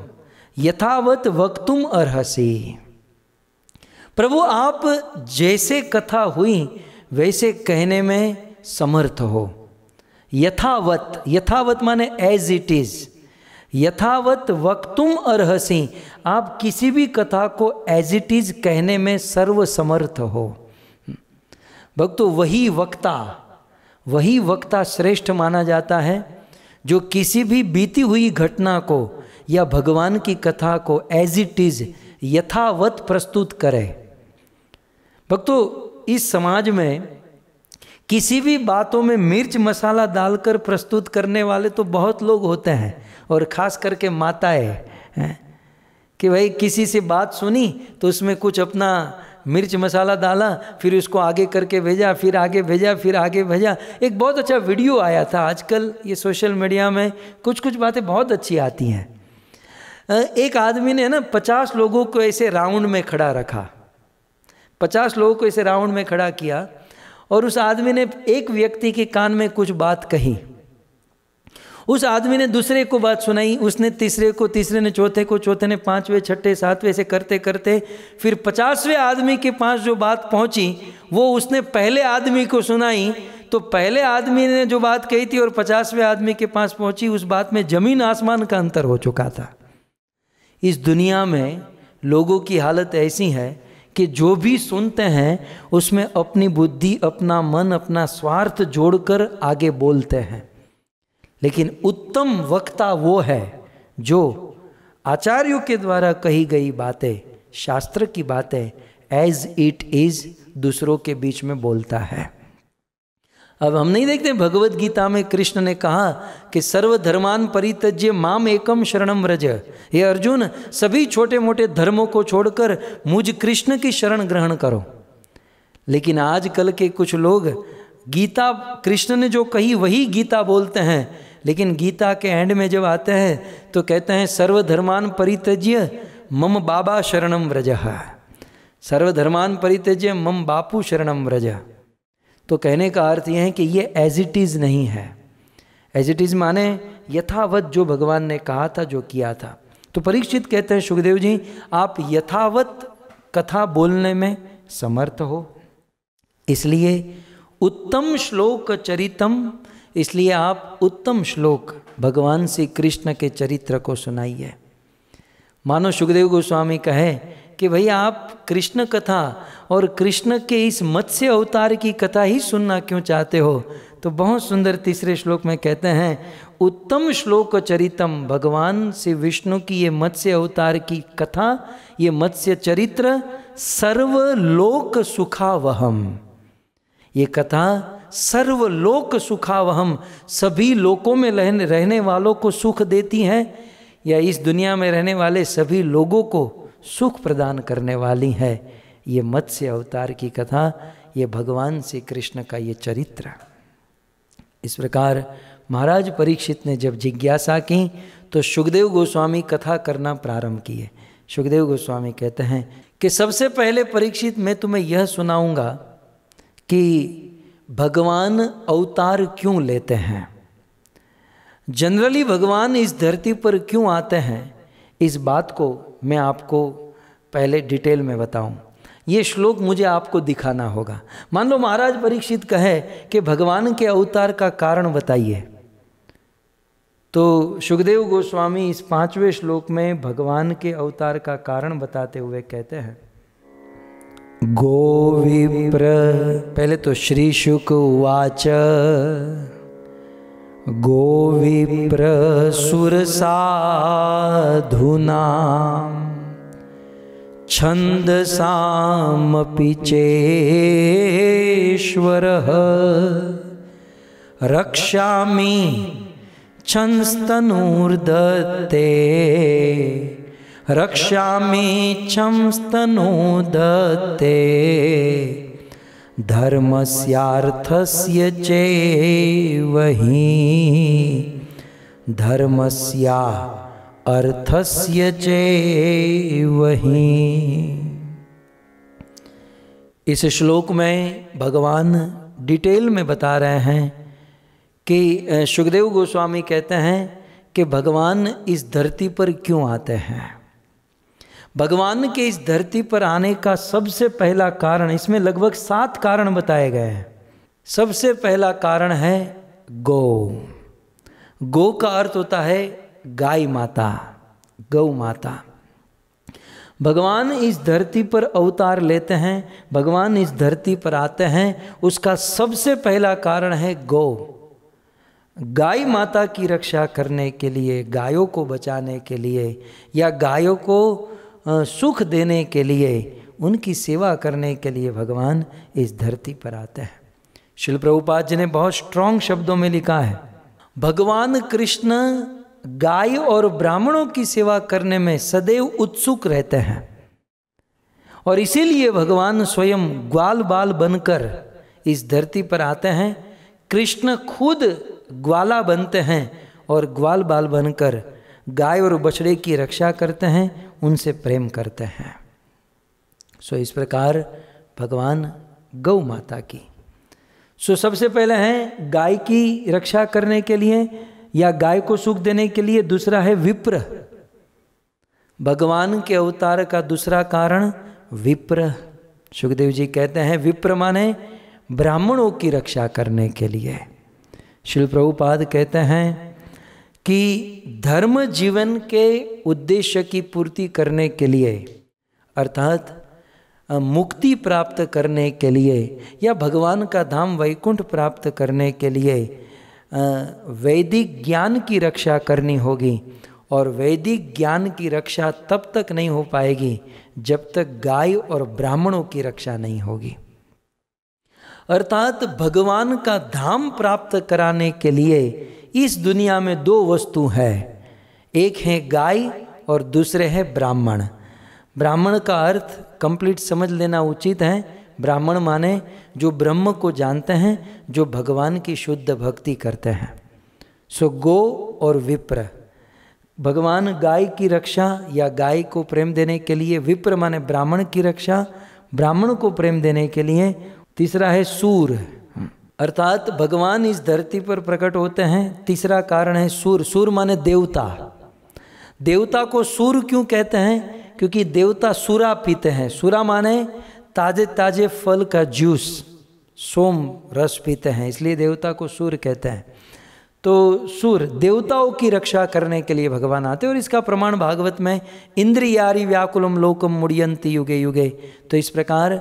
यथावत वक्तुम अर्सी प्रभु आप जैसे कथा हुई वैसे कहने में समर्थ हो यथावत यथावत माने एज इट इज़ यथावत वक्तुम अर्सी आप किसी भी कथा को एज इट इज कहने में सर्वसमर्थ हो भक्तों वही वक्ता वही वक्ता श्रेष्ठ माना जाता है जो किसी भी बीती हुई घटना को या भगवान की कथा को एज इट इज यथावत प्रस्तुत करे भक्तों इस समाज में किसी भी बातों में मिर्च मसाला डालकर प्रस्तुत करने वाले तो बहुत लोग होते हैं और ख़ास करके माताएं हैं कि भाई किसी से बात सुनी तो उसमें कुछ अपना मिर्च मसाला डाला फिर उसको आगे करके भेजा फिर आगे भेजा फिर आगे भेजा एक बहुत अच्छा वीडियो आया था आजकल ये सोशल मीडिया में कुछ कुछ बातें बहुत अच्छी आती हैं एक आदमी ने ना पचास लोगों को ऐसे राउंड में खड़ा रखा पचास लोगों को ऐसे राउंड में खड़ा किया और उस आदमी ने एक व्यक्ति के कान में कुछ बात कही उस आदमी ने दूसरे को बात सुनाई उसने तीसरे को तीसरे ने चौथे को चौथे ने पांचवें छठे सातवें से करते करते फिर पचासवें आदमी के पास जो बात पहुंची वो उसने पहले आदमी को सुनाई तो पहले आदमी ने जो बात कही थी और पचासवें आदमी के पास पहुंची उस बात में जमीन आसमान का अंतर हो चुका था इस दुनिया में लोगों की हालत ऐसी है कि जो भी सुनते हैं उसमें अपनी बुद्धि अपना मन अपना स्वार्थ जोड़कर आगे बोलते हैं लेकिन उत्तम वक्ता वो है जो आचार्यों के द्वारा कही गई बातें शास्त्र की बातें एज इट इज दूसरों के बीच में बोलता है अब हम नहीं देखते भगवत गीता में कृष्ण ने कहा कि सर्वधर्मान परित्यज्य माम एकम शरणम व्रज हे अर्जुन सभी छोटे मोटे धर्मों को छोड़कर मुझ कृष्ण की शरण ग्रहण करो लेकिन आजकल के कुछ लोग गीता कृष्ण ने जो कही वही गीता बोलते हैं लेकिन गीता के एंड में जब आते हैं तो कहते हैं सर्वधर्मान परित्यज्य मम बाबा शरणम व्रज सर्वधर्मान परित्यज्य मम बापू शरणम व्रज तो कहने का अर्थ यह है कि ये एज इट इज़ नहीं है एज इट इज़ माने यथावत जो भगवान ने कहा था जो किया था तो परीक्षित कहते हैं सुखदेव जी आप यथावत कथा बोलने में समर्थ हो इसलिए उत्तम श्लोक चरितम इसलिए आप उत्तम श्लोक भगवान श्री कृष्ण के चरित्र को सुनाइए मानो सुखदेव गोस्वामी कहे कि भाई आप कृष्ण कथा और कृष्ण के इस मत्स्य अवतार की कथा ही सुनना क्यों चाहते हो तो बहुत सुंदर तीसरे श्लोक में कहते हैं उत्तम श्लोक चरितम भगवान से विष्णु की ये मत्स्य अवतार की कथा ये मत्स्य चरित्र सर्वलोक सुखावहम ये कथा सर्वलोक सुखावहम सभी लोकों में रहने रहने वालों को सुख देती हैं या इस दुनिया में रहने वाले सभी लोगों को सुख प्रदान करने वाली है ये मत्स्य अवतार की कथा ये भगवान श्री कृष्ण का ये चरित्र इस प्रकार महाराज परीक्षित ने जब जिज्ञासा की तो सुखदेव गोस्वामी कथा करना प्रारंभ किए सुखदेव गोस्वामी कहते हैं कि सबसे पहले परीक्षित मैं तुम्हें यह सुनाऊंगा कि भगवान अवतार क्यों लेते हैं जनरली भगवान इस धरती पर क्यों आते हैं इस बात को मैं आपको पहले डिटेल में बताऊं ये श्लोक मुझे आपको दिखाना होगा मान लो महाराज परीक्षित कहे कि भगवान के अवतार का कारण बताइए तो सुखदेव गोस्वामी इस पांचवें श्लोक में भगवान के अवतार का कारण बताते हुए कहते हैं गो विप्र पहले तो श्री शुक वाच गोविप्रसुरसाधुना छन्दसामपि रक्षा रक्षामि रक्षा रक्षामि छंस्तनूदत्ते से वही धर्मस्या से वही इस श्लोक में भगवान डिटेल में बता रहे हैं कि सुखदेव गोस्वामी कहते हैं कि भगवान इस धरती पर क्यों आते हैं भगवान के इस धरती पर आने का सबसे पहला कारण इसमें लगभग सात कारण बताए गए हैं सबसे पहला कारण है गौ गौ का अर्थ होता है गाय माता गौ माता भगवान इस धरती पर अवतार लेते हैं भगवान इस धरती पर आते हैं उसका सबसे पहला कारण है गौ गाय माता की रक्षा करने के लिए गायों को बचाने के लिए या गायों को सुख देने के लिए उनकी सेवा करने के लिए भगवान इस धरती पर आते हैं शिल प्रभुपाद जी ने बहुत स्ट्रांग शब्दों में लिखा है भगवान कृष्ण गाय और ब्राह्मणों की सेवा करने में सदैव उत्सुक रहते हैं और इसीलिए भगवान स्वयं ग्वाल बाल बनकर इस धरती पर आते हैं कृष्ण खुद ग्वाला बनते हैं और ग्वाल बाल बनकर गाय और बछड़े की रक्षा करते हैं उनसे प्रेम करते हैं सो इस प्रकार भगवान गौ माता की सो सबसे पहले है गाय की रक्षा करने के लिए या गाय को सुख देने के लिए दूसरा है विप्र भगवान के अवतार का दूसरा कारण विप्र सुखदेव जी कहते हैं विप्र माने ब्राह्मणों की रक्षा करने के लिए शिल प्रभुपाद कहते हैं कि धर्म जीवन के उद्देश्य की पूर्ति करने के लिए अर्थात मुक्ति प्राप्त करने के लिए या भगवान का धाम वैकुंठ प्राप्त करने के लिए वैदिक ज्ञान की रक्षा करनी होगी और वैदिक ज्ञान की रक्षा तब तक नहीं हो पाएगी जब तक गाय और ब्राह्मणों की रक्षा नहीं होगी अर्थात भगवान का धाम प्राप्त कराने के लिए इस दुनिया में दो वस्तु है एक है गाय और दूसरे है ब्राह्मण ब्राह्मण का अर्थ कंप्लीट समझ लेना उचित है ब्राह्मण माने जो ब्रह्म को जानते हैं जो भगवान की शुद्ध भक्ति करते हैं सो गो और विप्र भगवान गाय की रक्षा या गाय को प्रेम देने के लिए विप्र माने ब्राह्मण की रक्षा ब्राह्मण को प्रेम देने के लिए तीसरा है सूर अर्थात भगवान इस धरती पर प्रकट होते हैं तीसरा कारण है सूर सूर माने देवता देवता को सूर क्यों कहते हैं क्योंकि देवता सूरा पीते हैं सूरा माने ताजे ताजे फल का जूस सोम रस पीते हैं इसलिए देवता को सूर कहते हैं तो सूर देवताओं की रक्षा करने के लिए भगवान आते और इसका प्रमाण भागवत में इंद्रियारी व्याकुलम लोकम मुड़ियंती युगे युगे तो इस प्रकार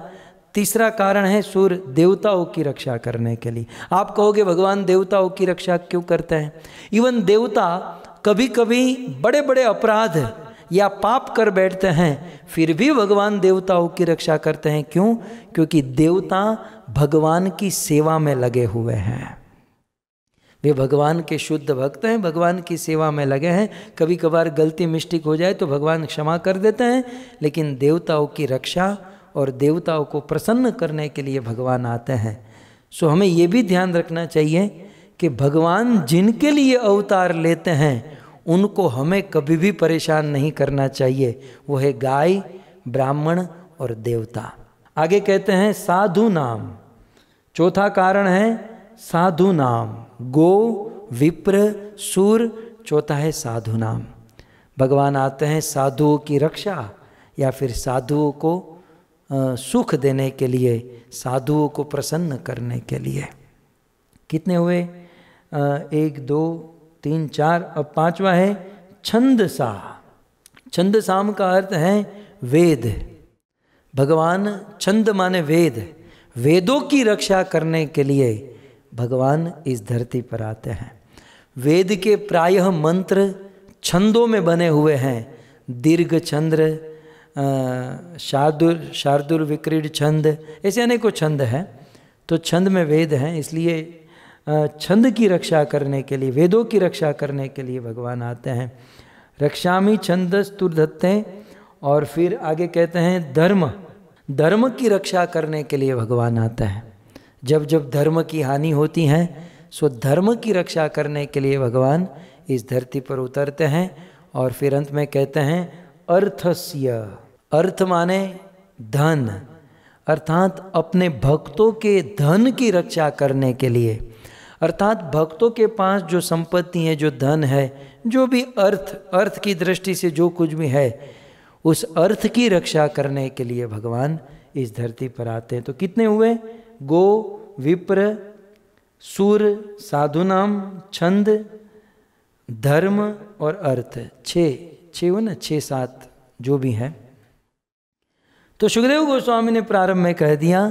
तीसरा कारण है सूर्य देवताओं की रक्षा करने के लिए आप कहोगे भगवान देवताओं की रक्षा क्यों करते हैं इवन देवता कभी कभी बड़े बड़े अपराध या पाप कर बैठते हैं फिर भी भगवान देवताओं की रक्षा करते हैं क्यों क्योंकि देवता भगवान की सेवा में लगे हुए हैं वे भगवान के शुद्ध भक्त हैं भगवान की सेवा में लगे हैं कभी कभार गलती मिस्टिक हो जाए तो भगवान क्षमा कर देते हैं लेकिन देवताओं की रक्षा और देवताओं को प्रसन्न करने के लिए भगवान आते हैं सो हमें ये भी ध्यान रखना चाहिए कि भगवान जिनके लिए अवतार लेते हैं उनको हमें कभी भी परेशान नहीं करना चाहिए वो है गाय ब्राह्मण और देवता आगे कहते हैं साधु नाम चौथा कारण है साधु नाम गो विप्र सूर चौथा है साधु नाम भगवान आते हैं साधुओं की रक्षा या फिर साधुओं को सुख देने के लिए साधुओं को प्रसन्न करने के लिए कितने हुए एक दो तीन चार अब पांचवा है छंद सा छंद साम का अर्थ है वेद भगवान छंद माने वेद वेदों की रक्षा करने के लिए भगवान इस धरती पर आते हैं वेद के प्रायः मंत्र छंदों में बने हुए हैं दीर्घ छंद्र शार्दुर शार्दुर विक्रीड छंद ऐसे अनेकों छंद हैं तो छंद में वेद हैं इसलिए छंद की रक्षा करने के लिए वेदों की रक्षा करने के लिए भगवान आते हैं रक्षामी छंदस्तुर्धत्ते और फिर आगे कहते हैं धर्म धर्म की रक्षा करने के लिए भगवान आते हैं जब जब धर्म की हानि होती है सो धर्म की रक्षा करने के लिए भगवान इस धरती पर उतरते हैं और फिर अंत में कहते हैं अर्थस्य अर्थ माने धन अर्थात अपने भक्तों के धन की रक्षा करने के लिए अर्थात भक्तों के पास जो संपत्ति है जो धन है जो भी अर्थ अर्थ की दृष्टि से जो कुछ भी है उस अर्थ की रक्षा करने के लिए भगवान इस धरती पर आते हैं तो कितने हुए गो विप्र सूर साधु नाम छंद धर्म और अर्थ छः छवन छः सात जो भी हैं तो सुखदेव गोस्वामी ने प्रारंभ में कह दिया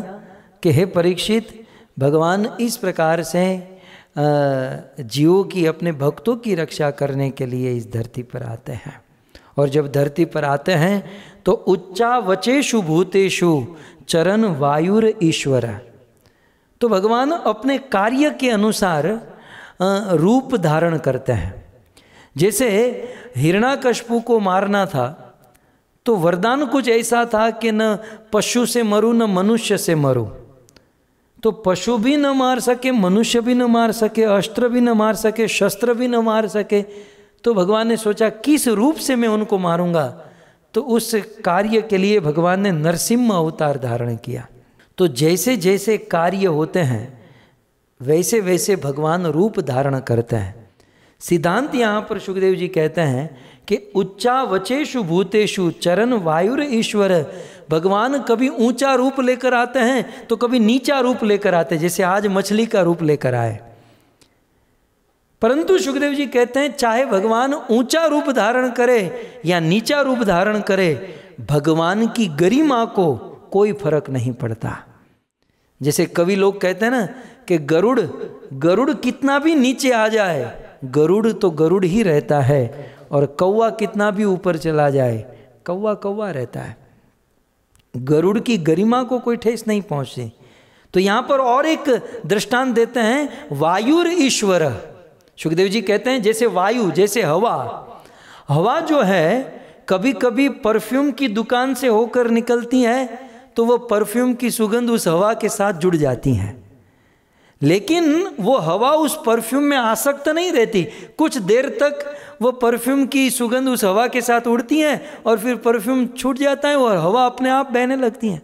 कि हे परीक्षित भगवान इस प्रकार से जीवों की अपने भक्तों की रक्षा करने के लिए इस धरती पर आते हैं और जब धरती पर आते हैं तो उच्चा वचेशु भूतेशु चरण वायुर ईश्वर तो भगवान अपने कार्य के अनुसार रूप धारण करते हैं जैसे हिरणाकशपु को मारना था तो वरदान कुछ ऐसा था कि न पशु से मरूं न मनुष्य से मरूं तो पशु भी न मार सके मनुष्य भी न मार सके अस्त्र भी न मार सके शस्त्र भी न मार सके तो भगवान ने सोचा किस रूप से मैं उनको मारूंगा तो उस कार्य के लिए भगवान ने नरसिम्ह अवतार धारण किया तो जैसे जैसे कार्य होते हैं वैसे वैसे भगवान रूप धारण करते हैं सिद्धांत यहाँ पर सुखदेव जी कहते हैं कि उच्चा वचेशु भूतेषु चरण वायुर ईश्वर भगवान कभी ऊंचा रूप लेकर आते हैं तो कभी नीचा रूप लेकर आते हैं जैसे आज मछली का रूप लेकर आए परंतु सुखदेव जी कहते हैं चाहे भगवान ऊंचा रूप धारण करे या नीचा रूप धारण करे भगवान की गरिमा को कोई फर्क नहीं पड़ता जैसे कवि लोग कहते हैं ना कि गरुड़ गरुड़ कितना भी नीचे आ जाए गरुड़ तो गरुड़ ही रहता है और कौवा कितना भी ऊपर चला जाए कौवा कौवा रहता है गरुड़ की गरिमा को कोई ठेस नहीं पहुंचे तो यहाँ पर और एक दृष्टांत देते हैं वायुर ईश्वर सुखदेव जी कहते हैं जैसे वायु जैसे हवा हवा जो है कभी कभी परफ्यूम की दुकान से होकर निकलती है तो वह परफ्यूम की सुगंध उस हवा के साथ जुड़ जाती है लेकिन वो हवा उस परफ्यूम में आसक्त नहीं रहती कुछ देर तक वो परफ्यूम की सुगंध उस हवा के साथ उड़ती है और फिर परफ्यूम छूट जाता है और हवा अपने आप बहने लगती है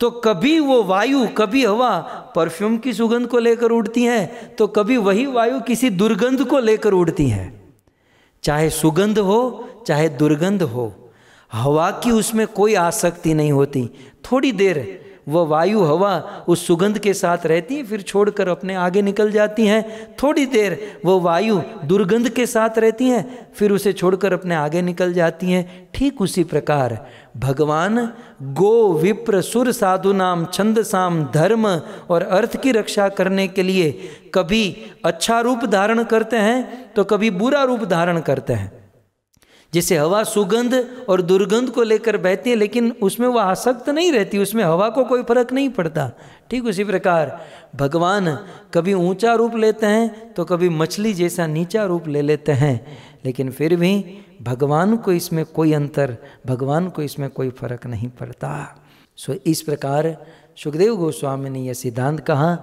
तो कभी वो वायु कभी हवा परफ्यूम की सुगंध को लेकर उड़ती है तो कभी वही वायु किसी दुर्गंध को लेकर उड़ती है चाहे सुगंध हो चाहे दुर्गंध हो हवा की उसमें कोई आसक्ति नहीं होती थोड़ी देर वह वायु हवा उस सुगंध के साथ रहती है फिर छोड़कर अपने आगे निकल जाती हैं थोड़ी देर वह वायु दुर्गंध के साथ रहती हैं फिर उसे छोड़कर अपने आगे निकल जाती हैं ठीक उसी प्रकार भगवान गो विप्र सुर साधु नाम छंद साम धर्म और अर्थ की रक्षा करने के लिए कभी अच्छा रूप धारण करते हैं तो कभी बुरा रूप धारण करते हैं जैसे हवा सुगंध और दुर्गंध को लेकर बहती है लेकिन उसमें वह आसक्त नहीं रहती उसमें हवा को कोई फर्क नहीं पड़ता ठीक उसी प्रकार भगवान कभी ऊंचा रूप लेते हैं तो कभी मछली जैसा नीचा रूप ले लेते हैं लेकिन फिर भी भगवान को इसमें कोई अंतर भगवान को इसमें कोई फर्क नहीं पड़ता सो इस प्रकार सुखदेव गोस्वामी ने यह सिद्धांत कहा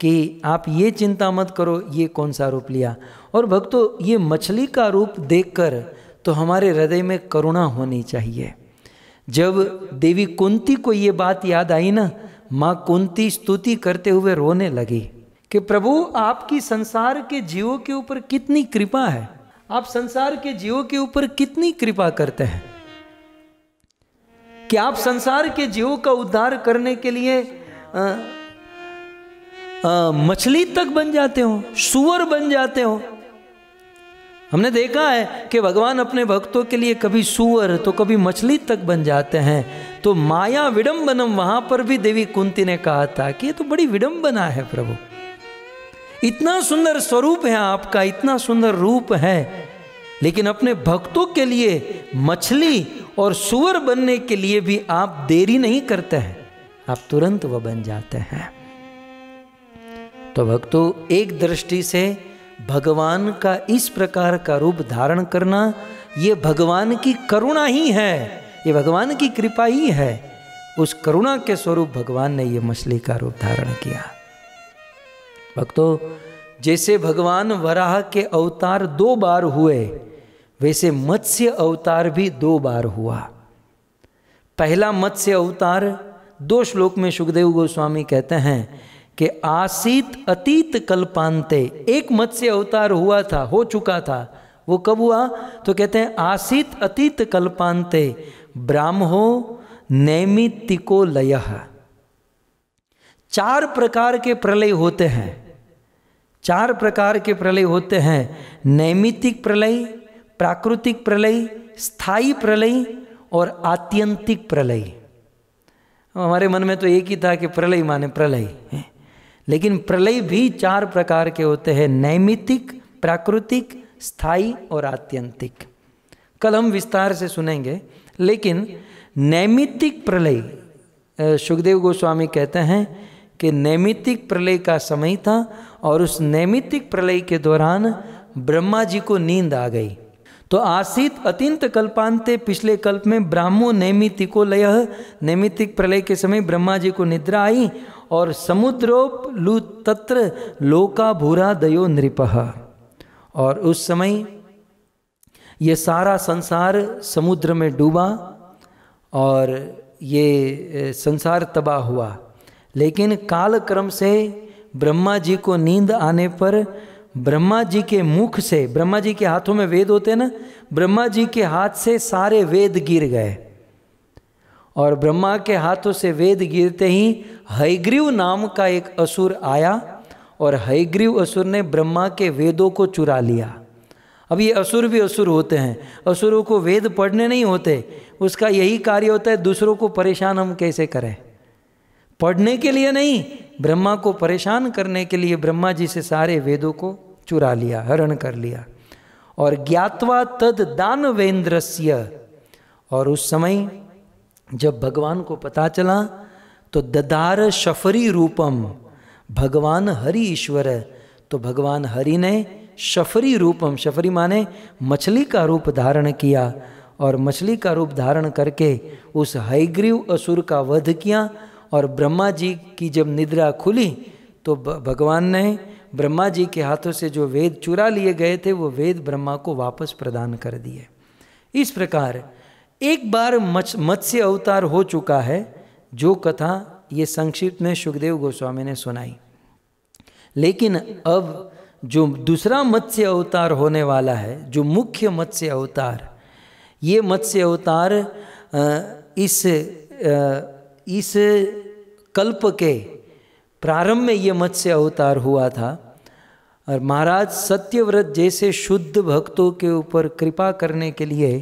कि आप ये चिंता मत करो ये कौन सा रूप लिया और भक्तों ये मछली का रूप देखकर तो हमारे हृदय में करुणा होनी चाहिए जब देवी कुंती को ये बात याद आई ना माँ कुंती स्तुति करते हुए रोने लगी कि प्रभु आपकी संसार के जीवों के ऊपर कितनी कृपा है आप संसार के जीवों के ऊपर कितनी कृपा करते हैं कि आप संसार के जीवों का उद्धार करने के लिए मछली तक बन जाते हो सुअर बन जाते हो हमने देखा है कि भगवान अपने भक्तों के लिए कभी सुअर तो कभी मछली तक बन जाते हैं तो माया विडंबनम वहां पर भी देवी कुंती ने कहा था कि ये तो बड़ी विडंबना है प्रभु इतना सुंदर स्वरूप है आपका इतना सुंदर रूप है लेकिन अपने भक्तों के लिए मछली और सुअर बनने के लिए भी आप देरी नहीं करते हैं आप तुरंत वह बन जाते हैं तो भक्तों एक दृष्टि से भगवान का इस प्रकार का रूप धारण करना ये भगवान की करुणा ही है ये भगवान की कृपा ही है उस करुणा के स्वरूप भगवान ने यह मछली का रूप धारण किया भक्तों जैसे भगवान वराह के अवतार दो बार हुए वैसे मत्स्य अवतार भी दो बार हुआ पहला मत्स्य अवतार दो श्लोक में सुखदेव गोस्वामी कहते हैं कि आसित अतीत कल्पांते एक मत्स्य अवतार हुआ था हो चुका था वो कब हुआ तो कहते हैं आसित अतीत कल्पांते ब्राह्मो नैमितिको लय चार प्रकार के प्रलय होते हैं चार प्रकार के प्रलय होते हैं नैमितिक प्रलय प्राकृतिक प्रलय स्थायी प्रलय और आत्यंतिक प्रलय हमारे मन में तो एक ही था कि प्रलय माने प्रलय है लेकिन प्रलय भी चार प्रकार के होते हैं नैमितिक प्राकृतिक स्थायी और आत्यंतिक कल हम विस्तार से सुनेंगे लेकिन नैमितिक प्रलय सुखदेव गोस्वामी कहते हैं कि नैमितिक प्रलय का समय था और उस नैमितिक प्रलय के दौरान ब्रह्मा जी को नींद आ गई तो आसित अतिंत कल्पांते पिछले कल्प में ब्राह्मो नैमितिको लय नैमितिक प्रलय के समय ब्रह्मा जी को निद्रा आई और समुद्रोप तत्र लोका भूरा दयो नृप और उस समय ये सारा संसार समुद्र में डूबा और ये संसार तबाह हुआ लेकिन काल क्रम से ब्रह्मा जी को नींद आने पर ब्रह्मा जी के मुख से ब्रह्मा जी के हाथों में वेद होते हैं ना ब्रह्मा जी के हाथ से सारे वेद गिर गए और ब्रह्मा के हाथों से वेद गिरते ही हयग्रीव नाम का एक असुर आया और हयग्रीव असुर ने ब्रह्मा के वेदों को चुरा लिया अब ये असुर भी असुर होते हैं असुरों को वेद पढ़ने नहीं होते उसका यही कार्य होता है दूसरों को परेशान हम कैसे करें पढ़ने के लिए नहीं ब्रह्मा को परेशान करने के लिए ब्रह्मा जी से सारे वेदों को चुरा लिया हरण कर लिया और ज्ञातवा तद दानवेंद्रस्य और उस समय जब भगवान को पता चला तो ददार शफरी रूपम भगवान हरि ईश्वर है तो भगवान हरि ने शफरी रूपम शफरी माने मछली का रूप धारण किया और मछली का रूप धारण करके उस हयग्रीव असुर का वध किया और ब्रह्मा जी की जब निद्रा खुली तो भगवान ने ब्रह्मा जी के हाथों से जो वेद चुरा लिए गए थे वो वेद ब्रह्मा को वापस प्रदान कर दिए इस प्रकार एक बार मत्स्य अवतार हो चुका है जो कथा ये संक्षिप्त में सुखदेव गोस्वामी ने सुनाई लेकिन अब जो दूसरा मत्स्य अवतार होने वाला है जो मुख्य मत्स्य अवतार ये मत्स्य अवतार इस इस कल्प के प्रारंभ में ये मत्स्य अवतार हुआ था और महाराज सत्यव्रत जैसे शुद्ध भक्तों के ऊपर कृपा करने के लिए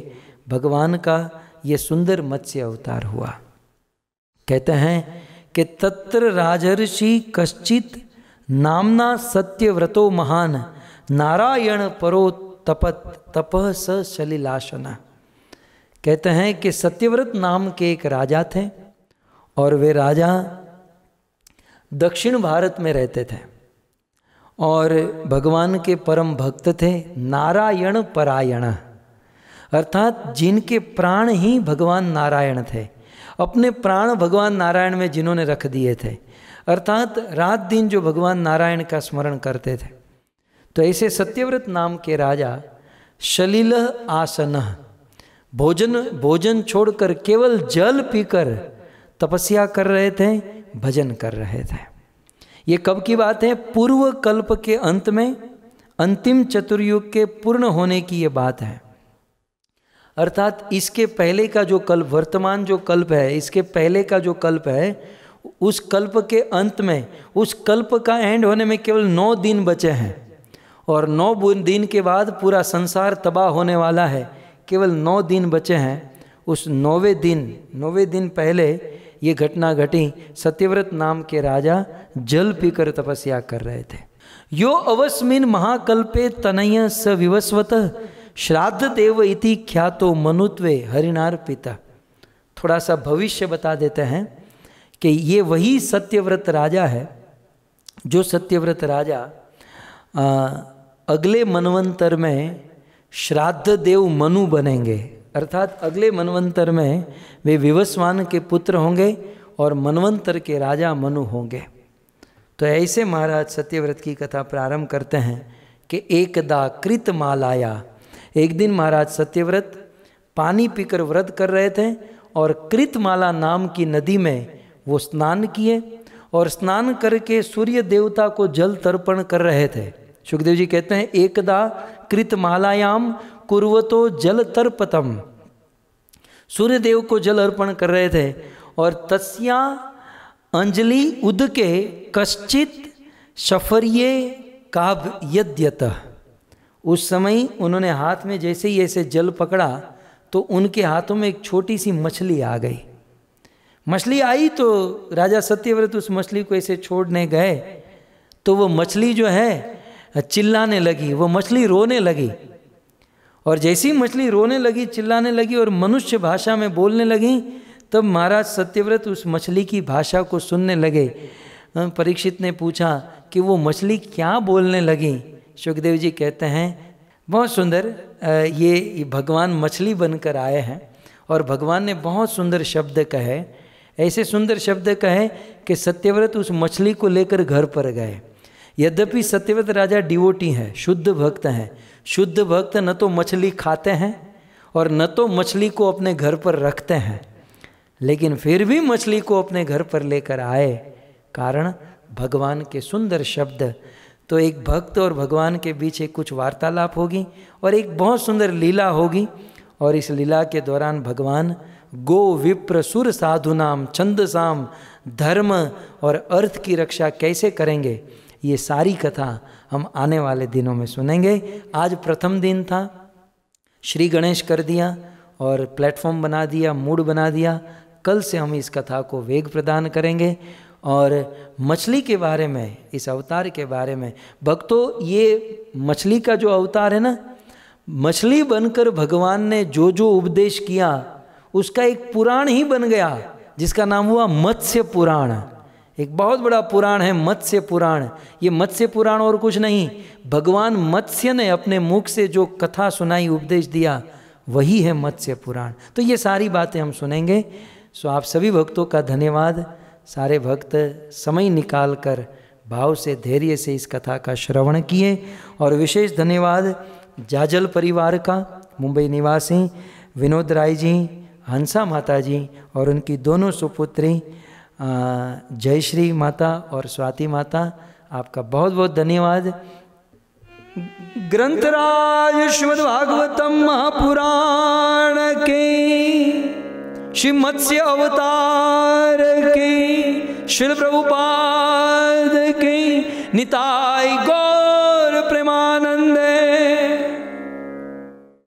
भगवान का ये सुंदर मत्स्य अवतार हुआ कहते हैं कि तत्र राजर्षि कश्चित नामना सत्यव्रतो महान नारायण परो तपत तप स सलिलाशना कहते हैं कि सत्यव्रत नाम के एक राजा थे और वे राजा दक्षिण भारत में रहते थे और भगवान के परम भक्त थे नारायण परायण अर्थात जिनके प्राण ही भगवान नारायण थे अपने प्राण भगवान नारायण में जिन्होंने रख दिए थे अर्थात रात दिन जो भगवान नारायण का स्मरण करते थे तो ऐसे सत्यव्रत नाम के राजा शलिल आसन भोजन भोजन छोड़कर केवल जल पीकर तपस्या कर रहे थे भजन कर रहे थे ये कब की बात है पूर्व कल्प के अंत में अंतिम चतुर्युग के पूर्ण होने की ये बात है अर्थात इसके पहले का जो कल्प वर्तमान जो कल्प है इसके पहले का जो कल्प है उस कल्प के अंत में उस कल्प का एंड होने में केवल नौ दिन बचे हैं और नौ दिन के बाद पूरा संसार तबाह होने वाला है केवल नौ दिन बचे हैं उस नौवे दिन नौवे दिन पहले ये घटना घटी सत्यव्रत नाम के राजा जल पीकर तपस्या कर रहे थे यो अवस्मिन महाकल्पे तनय स विवस्वत श्राद्ध देव इति ख्यातो मनुत्वे हरिणार पिता थोड़ा सा भविष्य बता देते हैं कि ये वही सत्यव्रत राजा है जो सत्यव्रत राजा आ, अगले मनवंतर में श्राद्ध देव मनु बनेंगे अर्थात अगले मनवंतर में वे विवस्वान के पुत्र होंगे और मनवंतर के राजा मनु होंगे तो ऐसे महाराज सत्यव्रत की कथा प्रारंभ करते हैं कि एकदा कृत मालाया एक दिन महाराज सत्यव्रत पानी पीकर व्रत कर रहे थे और कृतमाला नाम की नदी में वो स्नान किए और स्नान करके सूर्य देवता को जल तर्पण कर रहे थे सुखदेव जी कहते हैं एकदा कृतमालायाम कुर्वतो जल तर्पतम सूर्यदेव को जल अर्पण कर रहे थे और तस्या अंजलि उद के कश्चित सफरिये काभ यद्यत उस समय उन्होंने हाथ में जैसे ही ऐसे जल पकड़ा तो उनके हाथों में एक छोटी सी मछली आ गई मछली आई तो राजा सत्यव्रत उस मछली को ऐसे छोड़ने गए तो वो मछली जो है चिल्लाने लगी वो मछली रोने लगी और जैसी मछली रोने लगी चिल्लाने लगी और मनुष्य भाषा में बोलने लगी तब महाराज सत्यव्रत उस मछली की भाषा को सुनने लगे परीक्षित ने पूछा कि वो मछली क्या बोलने लगी सुखदेव जी कहते हैं बहुत सुंदर ये भगवान मछली बनकर आए हैं और भगवान ने बहुत सुंदर शब्द कहे ऐसे सुंदर शब्द कहे कि सत्यव्रत उस मछली को लेकर घर पर गए यद्यपि सत्यव्रत राजा डिवोटी हैं शुद्ध भक्त हैं शुद्ध भक्त न तो मछली खाते हैं और न तो मछली को अपने घर पर रखते हैं लेकिन फिर भी मछली को अपने घर पर लेकर आए कारण भगवान के सुंदर शब्द तो एक भक्त और भगवान के बीच एक कुछ वार्तालाप होगी और एक बहुत सुंदर लीला होगी और इस लीला के दौरान भगवान गो विप्र सुर साधु नाम छंद साम धर्म और अर्थ की रक्षा कैसे करेंगे ये सारी कथा हम आने वाले दिनों में सुनेंगे आज प्रथम दिन था श्री गणेश कर दिया और प्लेटफॉर्म बना दिया मूड बना दिया कल से हम इस कथा को वेग प्रदान करेंगे और मछली के बारे में इस अवतार के बारे में भक्तों ये मछली का जो अवतार है ना मछली बनकर भगवान ने जो जो उपदेश किया उसका एक पुराण ही बन गया जिसका नाम हुआ मत्स्य पुराण एक बहुत बड़ा पुराण है मत्स्य पुराण ये मत्स्य पुराण और कुछ नहीं भगवान मत्स्य ने अपने मुख से जो कथा सुनाई उपदेश दिया वही है मत्स्य पुराण तो ये सारी बातें हम सुनेंगे सो आप सभी भक्तों का धन्यवाद सारे भक्त समय निकाल कर भाव से धैर्य से इस कथा का श्रवण किए और विशेष धन्यवाद जाजल परिवार का मुंबई निवासी विनोद राय जी हंसा माता जी और उनकी दोनों सुपुत्री जय श्री माता और स्वाति माता आपका बहुत बहुत धन्यवाद ग्रंथराज श्रीमद भागवतम महापुराण के श्री मत्स्य अवतार के श्री प्रभुपाद के निताय गौ